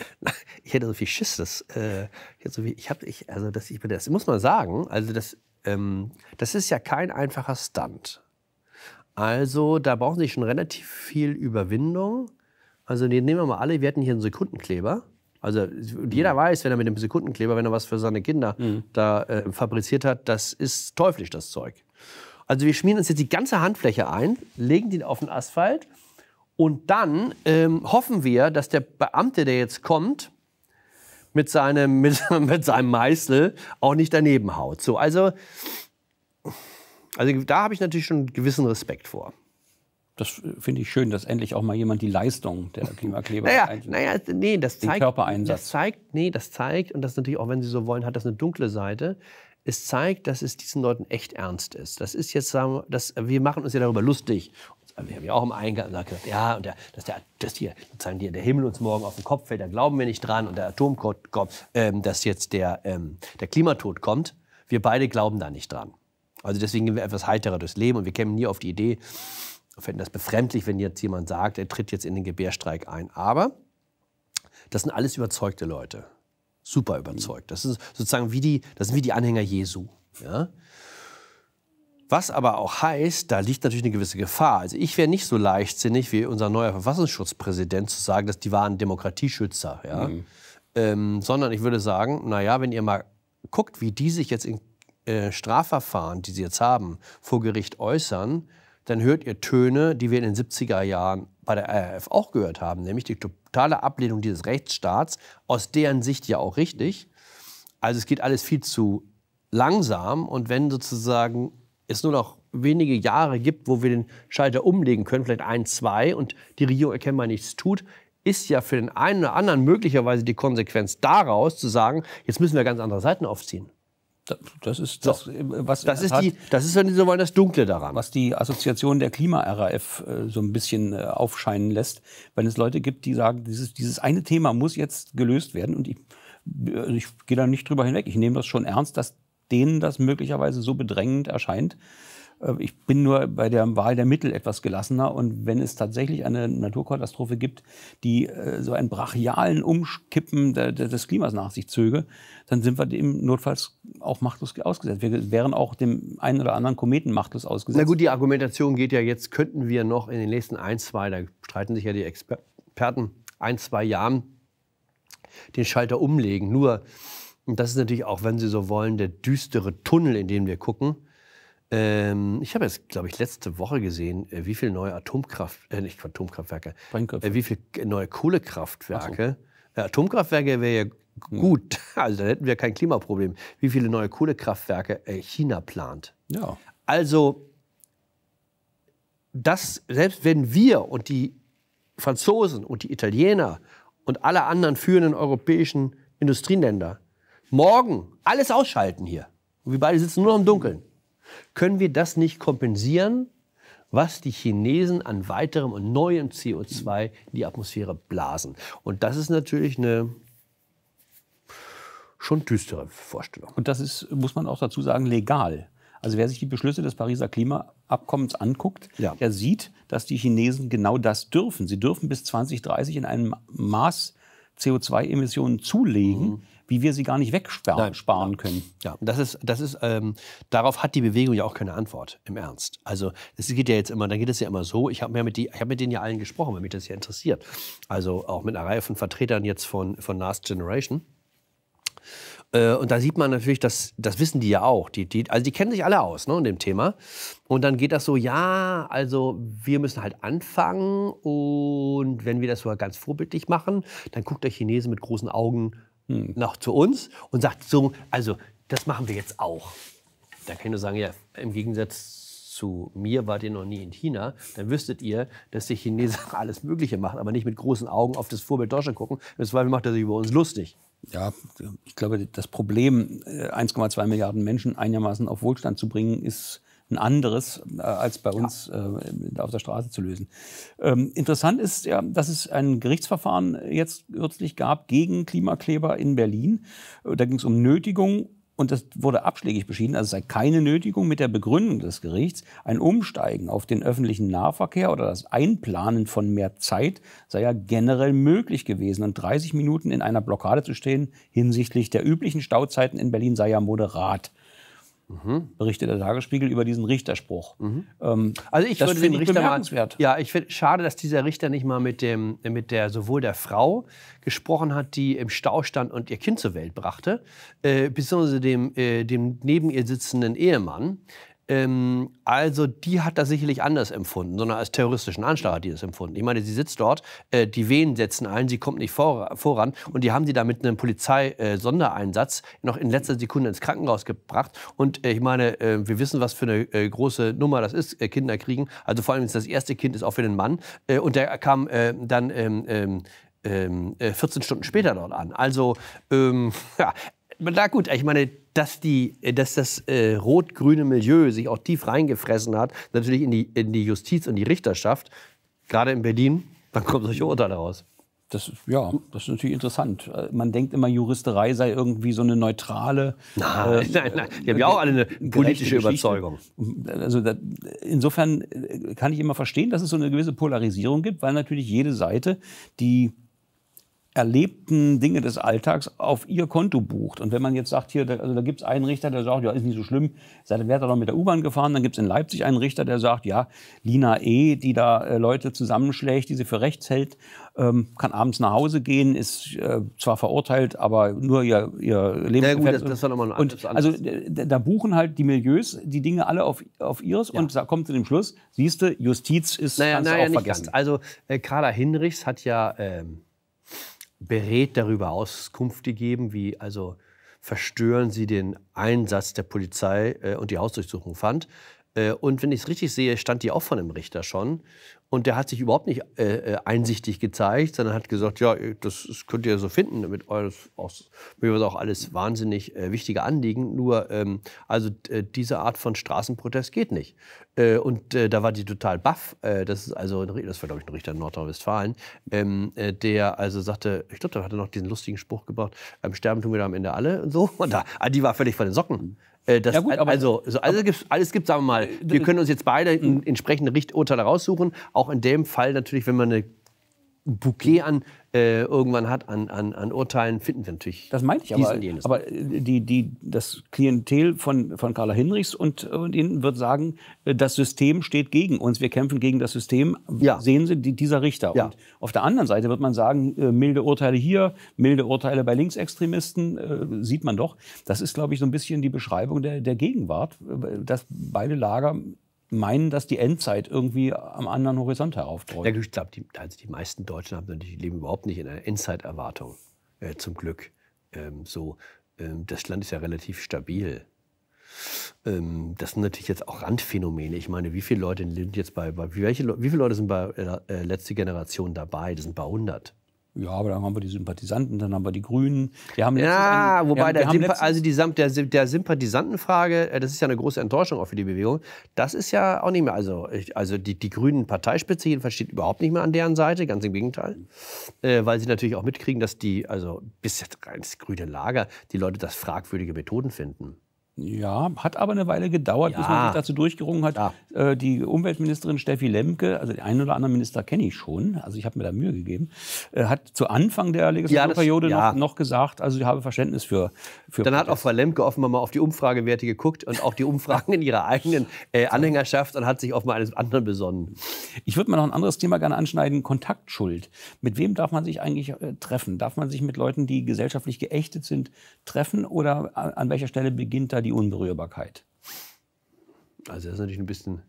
Ich hätte so viel Schiss, dass, äh, ich, so viel, ich habe, ich, also das, ich, das muss man sagen, also das, ähm, das ist ja kein einfacher Stunt. Also da brauchen sie schon relativ viel Überwindung. Also nehmen wir mal alle, wir hatten hier einen Sekundenkleber. Also mhm. jeder weiß, wenn er mit dem Sekundenkleber, wenn er was für seine Kinder mhm. da äh, fabriziert hat, das ist teuflisch, das Zeug. Also wir schmieren uns jetzt die ganze Handfläche ein, legen die auf den Asphalt und dann ähm, hoffen wir, dass der Beamte, der jetzt kommt, mit seinem, mit, mit seinem Meißel auch nicht daneben haut. So, also, also da habe ich natürlich schon einen gewissen Respekt vor. Das finde ich schön, dass endlich auch mal jemand die Leistung der Klimakleber naja, naja, nee, das zeigt, den Körpereinsatz. Das zeigt, nee, das zeigt, und das natürlich auch, wenn Sie so wollen, hat das eine dunkle Seite. Es zeigt, dass es diesen Leuten echt ernst ist. Das ist jetzt, sagen wir, das, wir machen uns ja darüber lustig wir haben ja auch im Eingang gesagt, ja, und der, dass, der, dass hier sozusagen der, der Himmel uns morgen auf den Kopf fällt, da glauben wir nicht dran und der Atomkot kommt, ähm, dass jetzt der, ähm, der Klimatod kommt. Wir beide glauben da nicht dran. Also deswegen gehen wir etwas heiterer durchs Leben und wir kämen nie auf die Idee, fänden das befremdlich, wenn jetzt jemand sagt, er tritt jetzt in den Gebärstreik ein. Aber das sind alles überzeugte Leute. Super überzeugt. Das sind sozusagen wie die, das sind wie die Anhänger Jesu. Ja? Was aber auch heißt, da liegt natürlich eine gewisse Gefahr. Also ich wäre nicht so leichtsinnig wie unser neuer Verfassungsschutzpräsident zu sagen, dass die waren Demokratieschützer. Ja? Mhm. Ähm, sondern ich würde sagen, naja, wenn ihr mal guckt, wie die sich jetzt in äh, Strafverfahren, die sie jetzt haben, vor Gericht äußern, dann hört ihr Töne, die wir in den 70er Jahren bei der RAF auch gehört haben, nämlich die totale Ablehnung dieses Rechtsstaats, aus deren Sicht ja auch richtig. Also es geht alles viel zu langsam und wenn sozusagen es nur noch wenige Jahre gibt, wo wir den Schalter umlegen können, vielleicht ein, zwei, und die Regierung erkennbar nichts tut, ist ja für den einen oder anderen möglicherweise die Konsequenz daraus, zu sagen, jetzt müssen wir ganz andere Seiten aufziehen. Das ist das, so. was das ist, Tat, die, das ist, wenn Sie so wollen, das Dunkle daran. Was die Assoziation der Klima-RAF äh, so ein bisschen äh, aufscheinen lässt, wenn es Leute gibt, die sagen, dieses, dieses eine Thema muss jetzt gelöst werden. Und ich, äh, ich gehe da nicht drüber hinweg. Ich nehme das schon ernst, dass denen das möglicherweise so bedrängend erscheint. Äh, ich bin nur bei der Wahl der Mittel etwas gelassener. Und wenn es tatsächlich eine Naturkatastrophe gibt, die äh, so einen brachialen Umkippen des Klimas nach sich zöge, dann sind wir dem notfalls auch machtlos ausgesetzt. Wir wären auch dem einen oder anderen Kometen machtlos ausgesetzt. Na gut, die Argumentation geht ja jetzt, könnten wir noch in den nächsten ein, zwei, da streiten sich ja die Experten, ein, zwei Jahren den Schalter umlegen. Nur und das ist natürlich auch, wenn Sie so wollen, der düstere Tunnel, in dem wir gucken. Ähm, ich habe jetzt, glaube ich, letzte Woche gesehen, äh, wie viele neue Atomkraft, äh, nicht Atomkraftwerke, äh, wie viele neue Kohlekraftwerke. So. Äh, Atomkraftwerke wäre ja hm. gut, also dann hätten wir kein Klimaproblem. Wie viele neue Kohlekraftwerke äh, China plant. Ja. Also, das, selbst wenn wir und die Franzosen und die Italiener und alle anderen führenden europäischen Industrieländer morgen alles ausschalten hier, und wir beide sitzen nur noch im Dunkeln, können wir das nicht kompensieren, was die Chinesen an weiterem und neuem CO2 in die Atmosphäre blasen. Und das ist natürlich eine schon düstere Vorstellung. Und das ist, muss man auch dazu sagen, legal. Also wer sich die Beschlüsse des Pariser Klimaabkommens anguckt, ja. der sieht, dass die Chinesen genau das dürfen. Sie dürfen bis 2030 in einem Maß CO2-Emissionen zulegen, mhm wie wir sie gar nicht wegsparen Nein, können. Ja, das ist, das ist, ähm, darauf hat die Bewegung ja auch keine Antwort, im Ernst. Also es geht ja jetzt immer, dann geht es ja immer so, ich habe ja mit, die, ich hab mit denen ja allen gesprochen, weil mich das ja interessiert. Also auch mit einer Reihe von Vertretern jetzt von, von Last Generation. Äh, und da sieht man natürlich, dass, das wissen die ja auch. Die, die, also die kennen sich alle aus ne, in dem Thema. Und dann geht das so, ja, also wir müssen halt anfangen. Und wenn wir das sogar ganz vorbildlich machen, dann guckt der Chinese mit großen Augen hm. noch zu uns und sagt so, also das machen wir jetzt auch. Da kann ich nur sagen, ja, im Gegensatz zu mir wart ihr noch nie in China, dann wüsstet ihr, dass die Chinesen alles Mögliche machen, aber nicht mit großen Augen auf das Vorbild Deutschland gucken. Im Zweifel macht er sich über uns lustig. Ja, ich glaube, das Problem, 1,2 äh, Milliarden Menschen einigermaßen auf Wohlstand zu bringen, ist ein anderes äh, als bei uns äh, auf der Straße zu lösen. Ähm, interessant ist ja, dass es ein Gerichtsverfahren jetzt kürzlich gab gegen Klimakleber in Berlin. Äh, da ging es um Nötigung und das wurde abschlägig beschieden, also es sei keine Nötigung mit der Begründung des Gerichts. Ein Umsteigen auf den öffentlichen Nahverkehr oder das Einplanen von mehr Zeit sei ja generell möglich gewesen. Und 30 Minuten in einer Blockade zu stehen hinsichtlich der üblichen Stauzeiten in Berlin sei ja moderat. Mhm. berichtet der Tagesspiegel über diesen Richterspruch. Mhm. Ähm, also ich das würde den Richter mal, Ja, ich finde schade, dass dieser Richter nicht mal mit dem mit der sowohl der Frau gesprochen hat, die im Stau stand und ihr Kind zur Welt brachte, äh, beziehungsweise dem äh, dem neben ihr sitzenden Ehemann, ähm, also die hat das sicherlich anders empfunden, sondern als terroristischen Anschlag hat die das empfunden. Ich meine, sie sitzt dort, äh, die Wehen setzen ein, sie kommt nicht vor, voran und die haben sie da mit einem Polizeisondereinsatz äh, noch in letzter Sekunde ins Krankenhaus gebracht. Und äh, ich meine, äh, wir wissen, was für eine äh, große Nummer das ist, äh, Kinder kriegen. Also vor allem das erste Kind ist auch für den Mann. und der kam dann... Ähm, 14 ähm, ähm, Stunden später dort an. Also, ähm, ja, na gut, ich meine, dass, die, äh, dass das äh, rot-grüne Milieu sich auch tief reingefressen hat, natürlich in die, in die Justiz und die Richterschaft, gerade in Berlin, dann kommen solche Urteile raus. Das, ja, das ist natürlich interessant. Äh, man denkt immer, Juristerei sei irgendwie so eine neutrale. Nein, äh, nein, nein. Die haben ja auch alle eine politische Überzeugung. Ähm, also da, insofern äh, kann ich immer verstehen, dass es so eine gewisse Polarisierung gibt, weil natürlich jede Seite, die erlebten Dinge des Alltags auf ihr Konto bucht. Und wenn man jetzt sagt, hier, also da gibt es einen Richter, der sagt, ja, ist nicht so schlimm, seid wäre da noch mit der U-Bahn gefahren, dann gibt es in Leipzig einen Richter, der sagt, ja, Lina E., die da äh, Leute zusammenschlägt, die sie für rechts hält, ähm, kann abends nach Hause gehen, ist äh, zwar verurteilt, aber nur ihr, ihr Leben. Ja, gut, das, das war nochmal ein und, Also da buchen halt die Milieus die Dinge alle auf, auf ihres ja. und da kommt zu dem Schluss, siehst du, Justiz ist naja, kannst naja, auch vergessen. Ganz. Also äh, Carla Hinrichs hat ja... Ähm berät darüber Auskunft gegeben, wie also verstören sie den Einsatz der Polizei äh, und die Hausdurchsuchung fand. Äh, und wenn ich es richtig sehe, stand die auch von dem Richter schon. Und der hat sich überhaupt nicht äh, äh, einsichtig gezeigt, sondern hat gesagt, ja, das, das könnt ihr so finden, damit eures aus, auch alles wahnsinnig äh, wichtige Anliegen. Nur ähm, also äh, diese Art von Straßenprotest geht nicht. Äh, und da war die total baff. das ist also ein, das war glaube ich ein Richter in Nordrhein-Westfalen, ähm, der also sagte, ich glaube, da hat er noch diesen lustigen Spruch gebracht: ähm, Sterben tun wir da am Ende alle und so. Und da, ah, die war völlig von den Socken. Äh, das, ja gut, also, also alles, gibt, alles gibt, sagen wir mal, wir äh, können uns jetzt beide hm. entsprechende Richturteile raussuchen. Auch in dem Fall natürlich, wenn man eine Bouquet an äh, irgendwann hat an, an, an Urteilen, finden wir natürlich. Das meinte ich aber. Aber äh, die, die, das Klientel von, von Carla Hinrichs und, und Ihnen wird sagen, äh, das System steht gegen uns. Wir kämpfen gegen das System. Ja. Sehen Sie die, dieser Richter. Ja. Und auf der anderen Seite wird man sagen, äh, milde Urteile hier, milde Urteile bei Linksextremisten, äh, sieht man doch. Das ist, glaube ich, so ein bisschen die Beschreibung der, der Gegenwart, dass beide Lager meinen, dass die Endzeit irgendwie am anderen Horizont heraufdroht. Ja, ich glaube, die, also die meisten Deutschen haben natürlich, leben überhaupt nicht in einer Endzeiterwartung, äh, zum Glück. Ähm, so, ähm, das Land ist ja relativ stabil. Ähm, das sind natürlich jetzt auch Randphänomene. Ich meine, wie viele Leute sind jetzt bei, bei welche, wie viele Leute sind bei äh, äh, letzte Generation dabei? Das sind ein paar hundert. Ja, aber dann haben wir die Sympathisanten, dann haben wir die Grünen. Wir haben ja, einen, wobei haben, der also die, der, der Sympathisantenfrage, äh, das ist ja eine große Enttäuschung auch für die Bewegung. Das ist ja auch nicht mehr, also, ich, also die, die grünen Parteispitze jedenfalls steht überhaupt nicht mehr an deren Seite, ganz im Gegenteil. Äh, weil sie natürlich auch mitkriegen, dass die, also bis jetzt rein ins grüne Lager, die Leute das fragwürdige Methoden finden. Ja, hat aber eine Weile gedauert, ja. bis man sich dazu durchgerungen hat. Ja. Äh, die Umweltministerin Steffi Lemke, also den einen oder anderen Minister kenne ich schon, also ich habe mir da Mühe gegeben, äh, hat zu Anfang der Legislaturperiode ja, noch, noch, gesagt, also ich habe Verständnis für, für Dann hat auch Frau Lemke offenbar mal auf die Umfragewerte geguckt und auch die Umfragen in ihrer eigenen äh, Anhängerschaft und hat sich offenbar eines anderen besonnen. Ich würde mal noch ein anderes Thema gerne anschneiden, Kontaktschuld. Mit wem darf man sich eigentlich äh, treffen? Darf man sich mit Leuten, die gesellschaftlich geächtet sind, treffen oder an, an welcher Stelle beginnt da die die Unberührbarkeit? Also das ist natürlich ein bisschen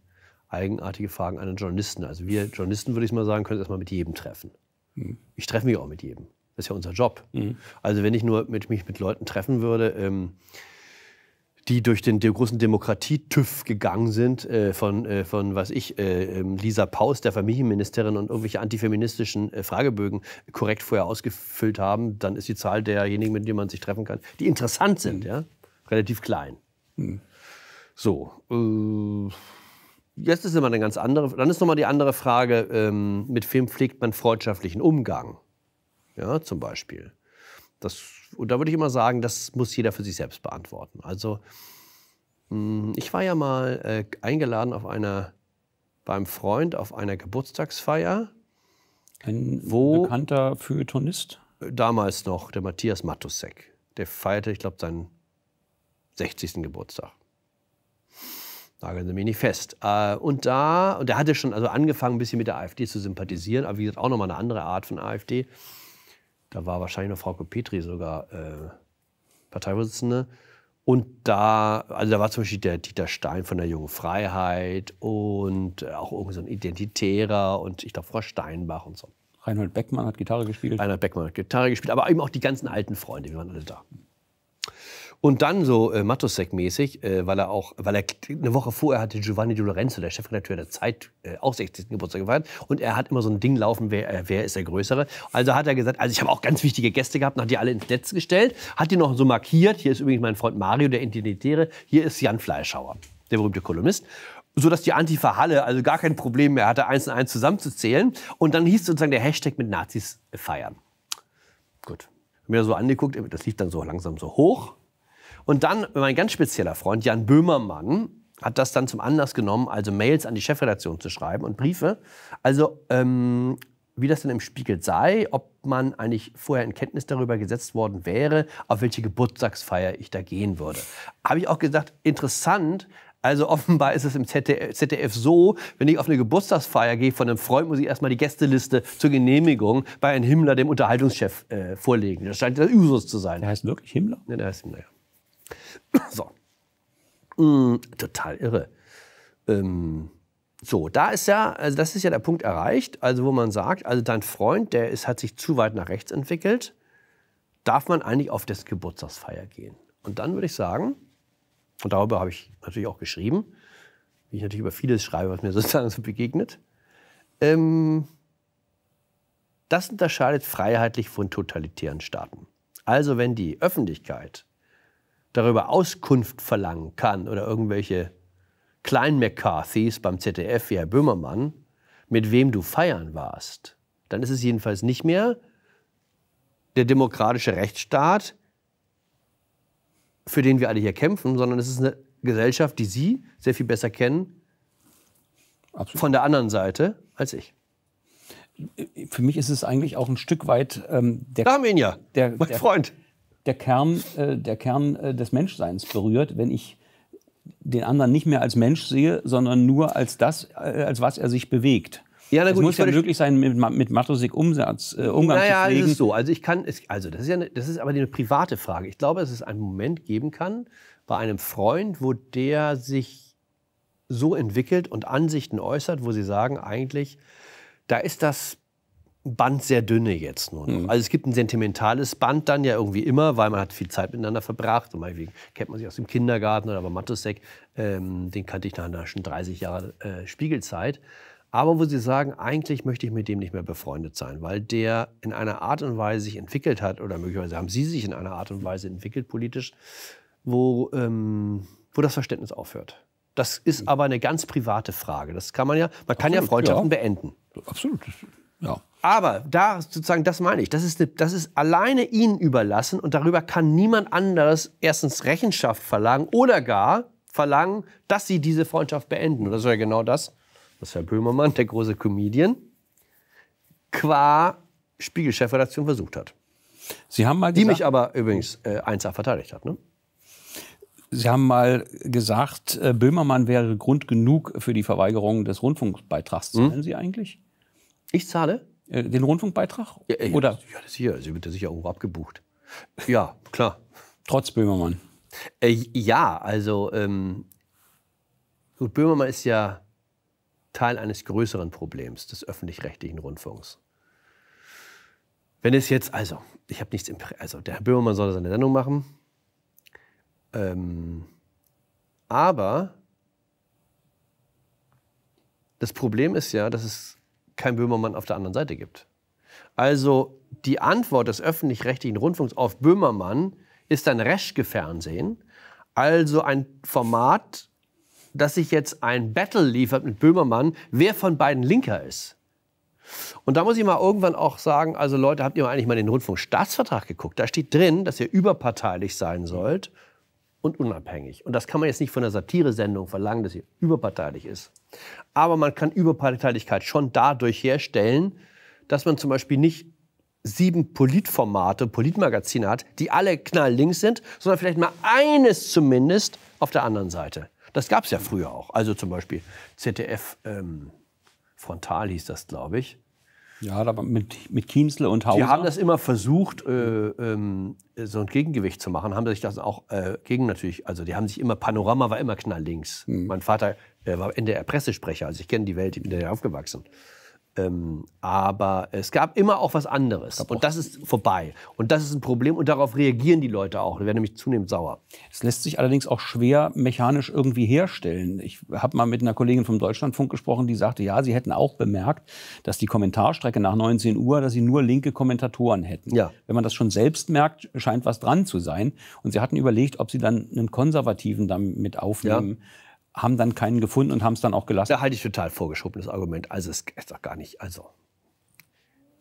eigenartige Fragen an den Journalisten. Also wir Journalisten, würde ich mal sagen, können erstmal mit jedem treffen. Mhm. Ich treffe mich auch mit jedem. Das ist ja unser Job. Mhm. Also wenn ich nur mit, mich mit Leuten treffen würde, ähm, die durch den der großen Demokratie-TÜV gegangen sind, äh, von, äh, von was ich, äh, ähm, Lisa Paus, der Familienministerin und irgendwelche antifeministischen äh, Fragebögen korrekt vorher ausgefüllt haben, dann ist die Zahl derjenigen, mit denen man sich treffen kann, die interessant sind, mhm. ja, relativ klein. Hm. So. Äh, jetzt ist immer eine ganz andere. Dann ist nochmal die andere Frage: ähm, Mit wem pflegt man freundschaftlichen Umgang? Ja, zum Beispiel. Das, und da würde ich immer sagen, das muss jeder für sich selbst beantworten. Also, mh, hm, ich war ja mal äh, eingeladen auf einer, beim Freund auf einer Geburtstagsfeier. Ein wo, bekannter Feuilletonist? Damals noch, der Matthias Matusek. Der feierte, ich glaube, seinen 60. Geburtstag. Nageln Sie mich nicht fest. Äh, und da, und er hatte schon also angefangen, ein bisschen mit der AfD zu sympathisieren, aber wie gesagt, auch nochmal eine andere Art von AfD. Da war wahrscheinlich noch Frau Petri sogar äh, Parteivorsitzende. Und da, also da war zum Beispiel der Dieter Stein von der Jungen Freiheit und auch irgendwie so ein Identitärer und ich glaube Frau Steinbach und so. Reinhold Beckmann hat Gitarre gespielt. Reinhold Beckmann hat Gitarre gespielt, aber eben auch die ganzen alten Freunde, die waren alle da. Und dann so äh, Matusek-mäßig, äh, weil er auch, weil er eine Woche vorher hatte Giovanni Di Lorenzo, der Chefredakteur der Zeit, äh, auch 60. Geburtstag gefeiert. Und er hat immer so ein Ding laufen, wer, äh, wer ist der Größere. Also hat er gesagt, also ich habe auch ganz wichtige Gäste gehabt, hat die alle ins Netz gestellt, hat die noch so markiert. Hier ist übrigens mein Freund Mario, der Identitäre. Hier ist Jan Fleischhauer, der berühmte Kolumnist so dass die Antifa Halle also gar kein Problem mehr hatte, eins und eins zusammenzuzählen. Und dann hieß sozusagen der Hashtag mit Nazis feiern. Gut. Hab mir so angeguckt, das lief dann so langsam so hoch. Und dann mein ganz spezieller Freund Jan Böhmermann hat das dann zum Anlass genommen, also Mails an die Chefredaktion zu schreiben und Briefe. Also ähm, wie das denn im Spiegel sei, ob man eigentlich vorher in Kenntnis darüber gesetzt worden wäre, auf welche Geburtstagsfeier ich da gehen würde. Habe ich auch gesagt, interessant, also offenbar ist es im ZDF so, wenn ich auf eine Geburtstagsfeier gehe von einem Freund, muss ich erstmal die Gästeliste zur Genehmigung bei Herrn Himmler, dem Unterhaltungschef, äh, vorlegen. Das scheint der Usus zu sein. Der heißt wirklich Himmler? Ja, der heißt Himmler, ja. So. Mm, total irre. Ähm, so, da ist ja, also das ist ja der Punkt erreicht, also wo man sagt, also dein Freund, der ist, hat sich zu weit nach rechts entwickelt, darf man eigentlich auf das Geburtstagsfeier gehen. Und dann würde ich sagen, und darüber habe ich natürlich auch geschrieben, wie ich natürlich über vieles schreibe, was mir sozusagen so begegnet, ähm, das unterscheidet freiheitlich von totalitären Staaten. Also wenn die Öffentlichkeit darüber Auskunft verlangen kann oder irgendwelche Klein McCarthys beim ZDF wie Herr Böhmermann, mit wem du feiern warst, dann ist es jedenfalls nicht mehr der demokratische Rechtsstaat, für den wir alle hier kämpfen, sondern es ist eine Gesellschaft, die Sie sehr viel besser kennen, Absolut. von der anderen Seite als ich für mich ist es eigentlich auch ein Stück weit ähm, der, Arminia, der, mein der, Freund der Kern, äh, der Kern äh, des Menschseins berührt, wenn ich den anderen nicht mehr als Mensch sehe, sondern nur als das, äh, als was er sich bewegt. Ja, na gut, es muss ja möglich sein, mit, mit Matusik Umsatz, äh, Umgang naja, zu pflegen. Naja, ist so. Also ich kann, es, also das ist ja, eine, das ist aber eine private Frage. Ich glaube, dass es einen Moment geben kann bei einem Freund, wo der sich so entwickelt und Ansichten äußert, wo sie sagen, eigentlich, da ist das Band sehr dünne jetzt nur mhm. Also es gibt ein sentimentales Band dann ja irgendwie immer, weil man hat viel Zeit miteinander verbracht. Und meinetwegen kennt man sich aus dem Kindergarten oder aber Matusek, ähm, den kannte ich nach einer schon 30 Jahre äh, Spiegelzeit. Aber wo sie sagen, eigentlich möchte ich mit dem nicht mehr befreundet sein, weil der in einer Art und Weise sich entwickelt hat, oder möglicherweise haben sie sich in einer Art und Weise entwickelt politisch, wo, ähm, wo das Verständnis aufhört. Das ist mhm. aber eine ganz private Frage. Das kann man ja, man kann Absolut, ja Freundschaften ja. beenden. Absolut. Ja. Aber da sozusagen, das meine ich, das ist, das ist alleine ihnen überlassen und darüber kann niemand anderes erstens Rechenschaft verlangen oder gar verlangen, dass sie diese Freundschaft beenden. Und das ist ja genau das, was Herr Böhmermann, der große Comedian, qua Spiegelchefredaktion versucht hat. Sie haben mal gesagt, die mich aber übrigens äh, 1 verteidigt hat. Ne? Sie haben mal gesagt, äh, Böhmermann wäre Grund genug für die Verweigerung des Rundfunkbeitrags. Hm? Zahlen hm? Sie eigentlich? Ich zahle? Äh, den Rundfunkbeitrag? Ja, ja, Oder? Ja, das hier. Sie wird ja sicher irgendwo abgebucht. Ja, klar. Trotz Böhmermann. Äh, ja, also ähm, gut, Böhmermann ist ja Teil eines größeren Problems des öffentlich-rechtlichen Rundfunks. Wenn es jetzt, also, ich habe nichts im, also der Herr Böhmermann soll seine Sendung machen, ähm, aber das Problem ist ja, dass es kein Böhmermann auf der anderen Seite gibt. Also die Antwort des öffentlich-rechtlichen Rundfunks auf Böhmermann ist ein Reschke-Fernsehen, also ein Format, das sich jetzt ein Battle liefert mit Böhmermann, wer von beiden linker ist. Und da muss ich mal irgendwann auch sagen, also Leute, habt ihr eigentlich mal den Rundfunkstaatsvertrag geguckt? Da steht drin, dass ihr überparteilich sein sollt und unabhängig. Und das kann man jetzt nicht von einer Satiresendung verlangen, dass sie überparteilich ist. Aber man kann Überparteilichkeit schon dadurch herstellen, dass man zum Beispiel nicht sieben Politformate, Politmagazine hat, die alle knalllinks sind, sondern vielleicht mal eines zumindest auf der anderen Seite. Das gab es ja früher auch. Also zum Beispiel ZDF ähm, Frontal hieß das, glaube ich. Ja, aber mit, mit Kienzle und Hauser. Die haben das immer versucht, äh, ähm, so ein Gegengewicht zu machen, haben sich das auch äh, gegen natürlich, also die haben sich immer, Panorama war immer knalllinks. Mhm. Mein Vater äh, war der pressesprecher also ich kenne die Welt, ich bin da ja aufgewachsen. Ähm, aber es gab immer auch was anderes. und das ist vorbei. Und das ist ein Problem. Und darauf reagieren die Leute auch. Die werden nämlich zunehmend sauer. Es lässt sich allerdings auch schwer mechanisch irgendwie herstellen. Ich habe mal mit einer Kollegin vom Deutschlandfunk gesprochen, die sagte, ja, sie hätten auch bemerkt, dass die Kommentarstrecke nach 19 Uhr, dass sie nur linke Kommentatoren hätten. Ja. Wenn man das schon selbst merkt, scheint was dran zu sein. Und sie hatten überlegt, ob sie dann einen Konservativen damit aufnehmen. Ja haben dann keinen gefunden und haben es dann auch gelassen. Da halte ich total vorgeschobenes Argument. Also es ist doch gar nicht. Also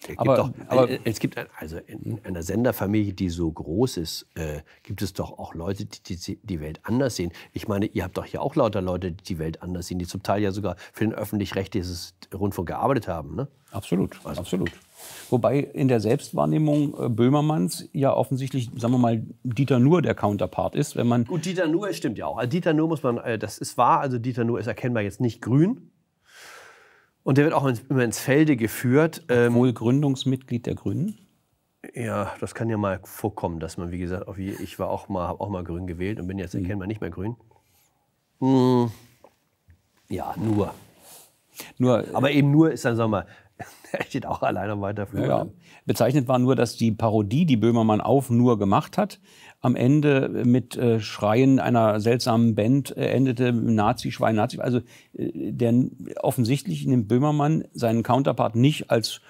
es aber, doch, aber, äh, es gibt also in einer Senderfamilie, die so groß ist, äh, gibt es doch auch Leute, die, die, die Welt anders sehen. Ich meine, ihr habt doch hier auch lauter Leute, die die Welt anders sehen, die zum Teil ja sogar für den öffentlich-rechtlichen Rundfunk gearbeitet haben. Ne? Absolut, also, absolut. Wobei in der Selbstwahrnehmung äh, Böhmermanns ja offensichtlich, sagen wir mal, Dieter Nuhr der Counterpart ist, wenn man... Gut, Dieter Nuhr stimmt ja auch. Also Dieter Nuhr muss man, äh, das ist wahr, also Dieter Nuhr ist erkennbar jetzt nicht grün. Und der wird auch immer ins Felde geführt. Ähm, Wohl Gründungsmitglied der Grünen? Ja, das kann ja mal vorkommen, dass man, wie gesagt, ich war auch mal, habe auch mal grün gewählt und bin jetzt mhm. erkennbar nicht mehr grün. Hm. Ja, nur. Nur, äh, aber eben nur ist dann, sagen wir mal, er steht auch alleine weiter vor. Ja, Bezeichnet war nur, dass die Parodie, die Böhmermann auf nur gemacht hat, am Ende äh, mit äh, Schreien einer seltsamen Band äh, endete, Nazi, Schwein, Nazi. Also äh, der offensichtlich nimmt Böhmermann seinen Counterpart nicht als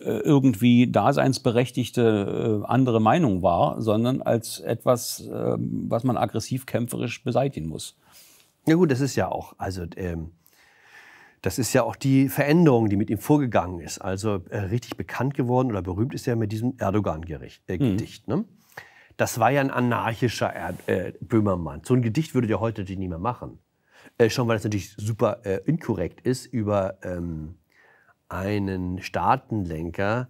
äh, irgendwie daseinsberechtigte äh, andere Meinung wahr, sondern als etwas, ähm, was man aggressiv kämpferisch beseitigen muss. Ja gut, das ist ja auch, also ähm, das ist ja auch die Veränderung, die mit ihm vorgegangen ist. Also äh, richtig bekannt geworden oder berühmt ist er mit diesem Erdogan-Gedicht. Äh, mhm. ne? Das war ja ein anarchischer er äh, äh, Böhmermann. So ein Gedicht würde der heute nicht mehr machen. Äh, schon weil es natürlich super äh, inkorrekt ist, über ähm, einen Staatenlenker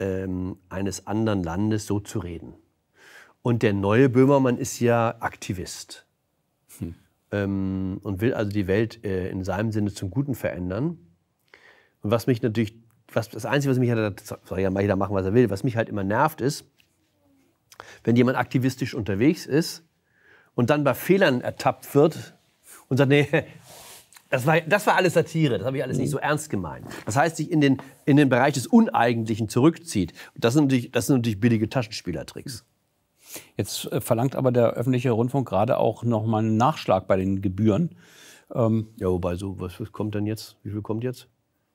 ähm, eines anderen Landes so zu reden. Und der neue Böhmermann ist ja Aktivist. Hm ähm, und will also die Welt äh, in seinem Sinne zum Guten verändern. Und was mich natürlich, was, das Einzige, was mich, halt, das soll ja jeder machen, was er will, was mich halt immer nervt, ist, wenn jemand aktivistisch unterwegs ist und dann bei Fehlern ertappt wird und sagt, nee, das war, das war alles Satire, das habe ich alles nicht so ernst gemeint. Das heißt, sich in den, in den Bereich des Uneigentlichen zurückzieht. Das sind natürlich, das sind natürlich billige Taschenspielertricks. Jetzt äh, verlangt aber der öffentliche Rundfunk gerade auch nochmal einen Nachschlag bei den Gebühren. Ähm, ja, wobei so, was kommt denn jetzt? Wie viel kommt jetzt?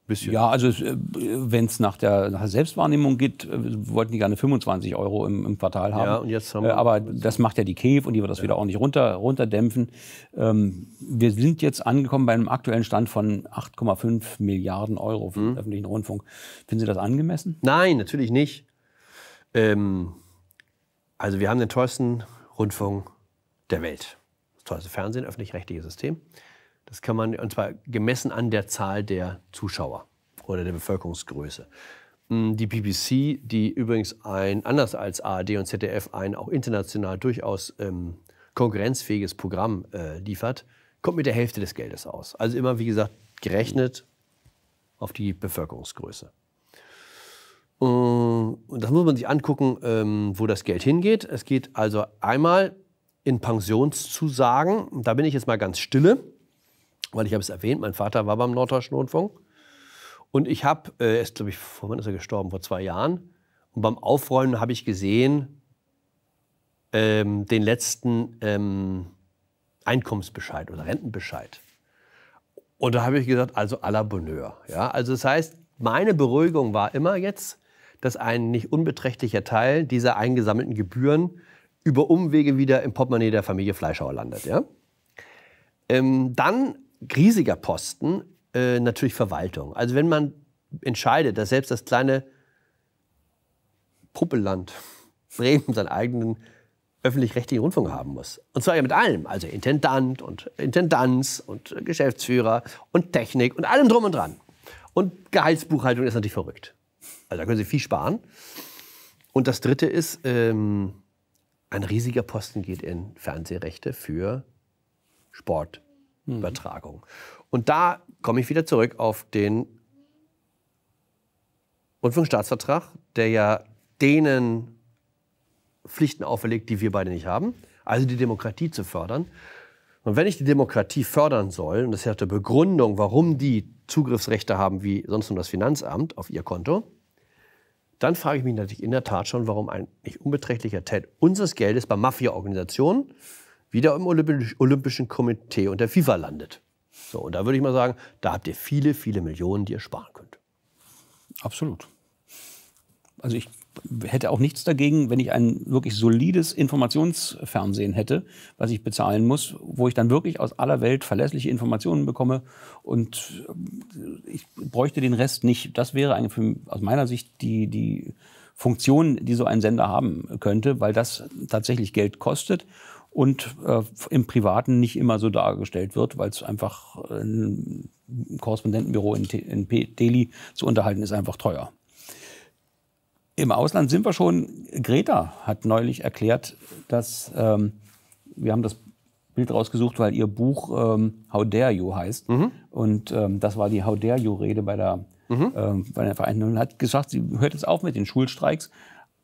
Bisschen. Ja, also wenn es nach äh, der, nach der Selbstwahrnehmung geht, äh, wollten die gerne 25 Euro im, im Quartal haben. Ja, und jetzt haben wir aber das macht ja die KEF und die wird das ja. wieder ordentlich runter, runterdämpfen. Ähm, wir sind jetzt angekommen bei einem aktuellen Stand von 8,5 Milliarden Euro für mhm. öffentlichen Rundfunk. Finden Sie das angemessen? Nein, natürlich nicht. Ähm, also wir haben den teuersten Rundfunk der Welt. Das teuerste Fernsehen, öffentlich-rechtliches System. Das kann man, und zwar gemessen an der Zahl der Zuschauer oder der Bevölkerungsgröße. Mm, die BBC, die übrigens ein, anders als ARD und ZDF, ein auch international durchaus ähm, konkurrenzfähiges Programm äh, liefert, kommt mit der Hälfte des Geldes aus. Also immer, wie gesagt, gerechnet auf die Bevölkerungsgröße. Äh, und das muss man sich angucken, ähm, wo das Geld hingeht. Es geht also einmal in Pensionszusagen. Da bin ich jetzt mal ganz stille, weil ich habe es erwähnt, mein Vater war beim Norddeutschen Rundfunk. Und ich habe, äh, er ist, glaube ich, vor, wann ist er gestorben? Vor zwei Jahren. Und beim Aufräumen habe ich gesehen, ähm, den letzten ähm, Einkommensbescheid oder Rentenbescheid. Und da habe ich gesagt, also à la Bonheur. Ja? Also das heißt, meine Beruhigung war immer jetzt, dass ein nicht unbeträchtlicher Teil dieser eingesammelten Gebühren über Umwege wieder im Portemonnaie der Familie Fleischhauer landet. Ja? Ähm, dann riesiger Posten, äh, natürlich Verwaltung. Also wenn man entscheidet, dass selbst das kleine Puppelland Bremen seinen eigenen öffentlich-rechtlichen Rundfunk haben muss. Und zwar ja mit allem, also Intendant und Intendanz und Geschäftsführer und Technik und allem drum und dran. Und Gehaltsbuchhaltung ist natürlich verrückt. Also da können Sie viel sparen. Und das Dritte ist, ähm, ein riesiger Posten geht in Fernsehrechte für Sportübertragung. Mhm. Und da komme ich wieder zurück auf den Rundfunkstaatsvertrag, der ja denen Pflichten auferlegt, die wir beide nicht haben, also die Demokratie zu fördern. Und wenn ich die Demokratie fördern soll, und das ist ja die Begründung, warum die Zugriffsrechte haben wie sonst nur das Finanzamt auf ihr Konto, dann frage ich mich natürlich in der Tat schon, warum ein nicht unbeträchtlicher Teil unseres Geldes bei Mafia-Organisationen wieder im Olympischen Komitee und der FIFA landet. So, und da würde ich mal sagen, da habt ihr viele, viele Millionen, die ihr sparen könnt. Absolut. Also ich hätte auch nichts dagegen, wenn ich ein wirklich solides Informationsfernsehen hätte, was ich bezahlen muss, wo ich dann wirklich aus aller Welt verlässliche Informationen bekomme und äh, ich bräuchte den Rest nicht. Das wäre eigentlich aus meiner Sicht die, die Funktion, die so ein Sender haben könnte, weil das tatsächlich Geld kostet und äh, im Privaten nicht immer so dargestellt wird, weil es einfach äh, ein Korrespondentenbüro in, in Delhi zu unterhalten ist einfach teuer. Im Ausland sind wir schon. Greta hat neulich erklärt, dass ähm, wir haben das Bild rausgesucht, weil ihr Buch ähm, How Dare You heißt. Mhm. Und ähm, das war die How Dare You-Rede bei der, mhm. ähm, der Vereinten. Und hat gesagt, sie hört jetzt auf mit den Schulstreiks,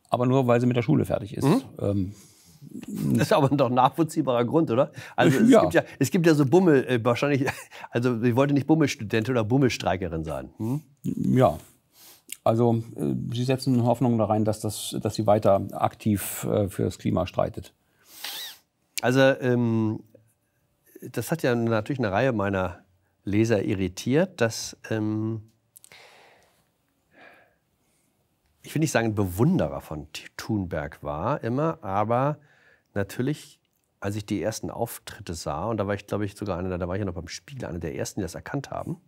aber nur, weil sie mit der Schule fertig ist. Mhm. Ähm, das ist aber doch ein nachvollziehbarer Grund, oder? Also es, ja. Gibt, ja, es gibt ja so Bummel, äh, wahrscheinlich, also ich wollte nicht Bummelstudentin oder Bummelstreikerin sein. Hm? Ja, also äh, Sie setzen Hoffnung da rein, dass, das, dass sie weiter aktiv äh, für das Klima streitet. Also ähm, das hat ja natürlich eine Reihe meiner Leser irritiert, dass ähm, ich will nicht sagen ein Bewunderer von Thunberg war immer, aber natürlich, als ich die ersten Auftritte sah, und da war ich, glaube ich, sogar einer, da war ich ja noch beim Spiel, einer der ersten, die das erkannt haben,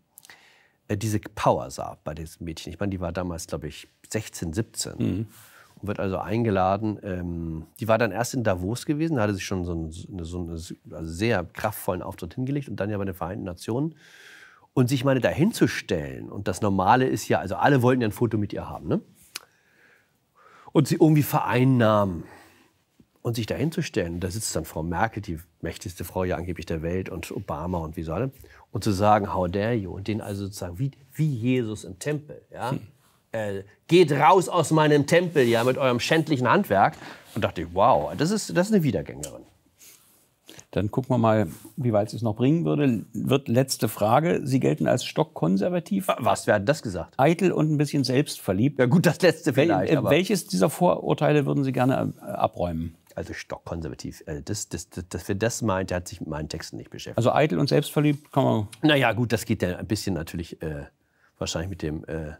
äh, diese Power sah bei diesem Mädchen. Ich meine, die war damals, glaube ich, 16, 17. Mhm. Und wird also eingeladen. Ähm, die war dann erst in Davos gewesen, da hatte sie schon so einen, so also sehr kraftvollen Auftritt hingelegt und dann ja bei den Vereinten Nationen. Und sich, meine, dahinzustellen. Und das Normale ist ja, also alle wollten ja ein Foto mit ihr haben, ne? Und sie irgendwie vereinnahmen. Und sich dahinzustellen, da sitzt dann Frau Merkel, die mächtigste Frau ja angeblich der Welt, und Obama und wie so alle, und zu sagen, how dare you, und den also sozusagen wie, wie Jesus im Tempel, ja, hm. äh, geht raus aus meinem Tempel, ja, mit eurem schändlichen Handwerk. Und dachte ich, wow, das ist, das ist eine Wiedergängerin. Dann gucken wir mal, wie weit es noch bringen würde. Wird letzte Frage. Sie gelten als stockkonservativ. Was, wer hat das gesagt? Eitel und ein bisschen selbstverliebt. Ja gut, das letzte vielleicht. Wel äh, aber. Welches dieser Vorurteile würden Sie gerne äh, abräumen? also stockkonservativ. Also das, das, das, das, wer das meint, der hat sich mit meinen Texten nicht beschäftigt. Also eitel und selbstverliebt kann man. Naja, gut, das geht dann ein bisschen natürlich äh, wahrscheinlich mit dem, äh,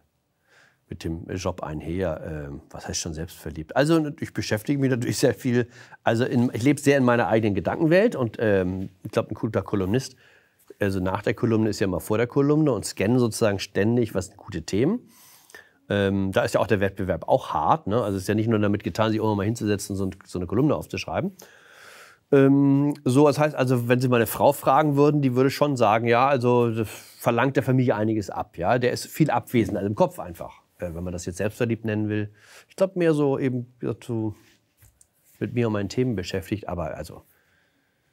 mit dem Job einher. Äh, was heißt schon selbstverliebt? Also ich beschäftige mich natürlich sehr viel. Also in, ich lebe sehr in meiner eigenen Gedankenwelt und ähm, ich glaube, ein guter Kolumnist, also nach der Kolumne ist ja immer vor der Kolumne und scannen sozusagen ständig, was sind gute Themen ähm, da ist ja auch der Wettbewerb auch hart. Ne? Also es ist ja nicht nur damit getan, sich irgendwann mal hinzusetzen und so, eine Kolumne aufzuschreiben. Ähm, so, das heißt also, wenn Sie meine Frau fragen würden, die würde schon sagen, ja, also verlangt der Familie einiges ab. Ja, der ist viel abwesend, also im Kopf einfach, äh, wenn man das jetzt selbstverliebt nennen will. Ich glaube mehr so eben dazu mit mir und meinen Themen beschäftigt, aber also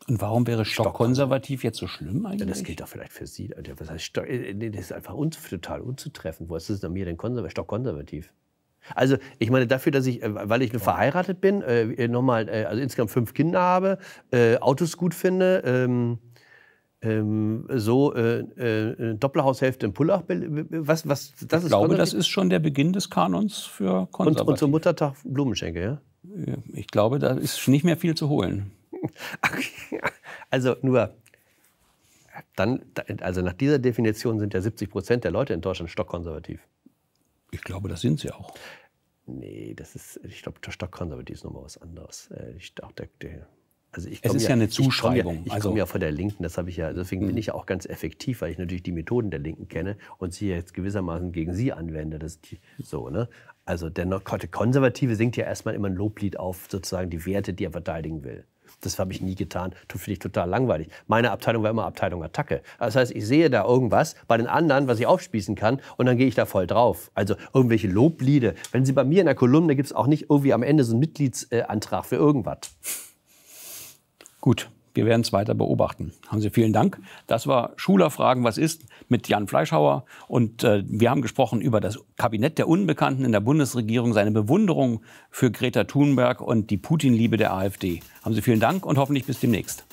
und warum wäre stockkonservativ jetzt so schlimm eigentlich? Das gilt doch vielleicht für Sie. Was heißt äh, Das ist einfach un total unzutreffend. Wo ist denn mir denn konservativ? stockkonservativ? Also ich meine dafür, dass ich, äh, weil ich verheiratet bin, äh, nochmal, also insgesamt fünf Kinder habe, Autos gut finde, ähm, ähm, so äh, äh, Doppelhaushälfte im Pullach, was, was, das ich ist glaube, das ist schon der Beginn des Kanons für Konservative. Und, und zum Muttertag Blumenschenke, ja? Ich glaube, da ist nicht mehr viel zu holen. also nur, dann, also nach dieser Definition sind ja 70 Prozent der Leute in Deutschland stockkonservativ. Ich glaube, das sind sie auch. Nee, das ist, ich glaube, der stockkonservativ ist nochmal was anderes. Äh, ich glaube, der, also ich es ist ja, ja, eine Zuschreibung. Ich komme ja, also, komm ja von der Linken, das habe ich ja, deswegen mh. bin mhm. ich ja auch ganz effektiv, weil ich natürlich die Methoden der Linken kenne und sie jetzt gewissermaßen gegen sie anwende. Das die, so, ne? Also der Konservative singt ja erstmal immer ein Loblied auf sozusagen die Werte, die er verteidigen will. Das habe ich nie getan. Das finde ich total langweilig. Meine Abteilung war immer Abteilung Attacke. Das heißt, ich sehe da irgendwas bei den anderen, was ich aufspießen kann und dann gehe ich da voll drauf. Also irgendwelche Loblieder. Wenn Sie bei mir in der Kolumne gibt es auch nicht irgendwie am Ende so einen Mitgliedsantrag für irgendwas. Gut. Wir werden es weiter beobachten. Haben Sie vielen Dank. Das war Schulerfragen, was ist mit Jan Fleischhauer. Und äh, wir haben gesprochen über das Kabinett der Unbekannten in der Bundesregierung, seine Bewunderung für Greta Thunberg und die Putin-Liebe der AfD. Haben Sie vielen Dank und hoffentlich bis demnächst.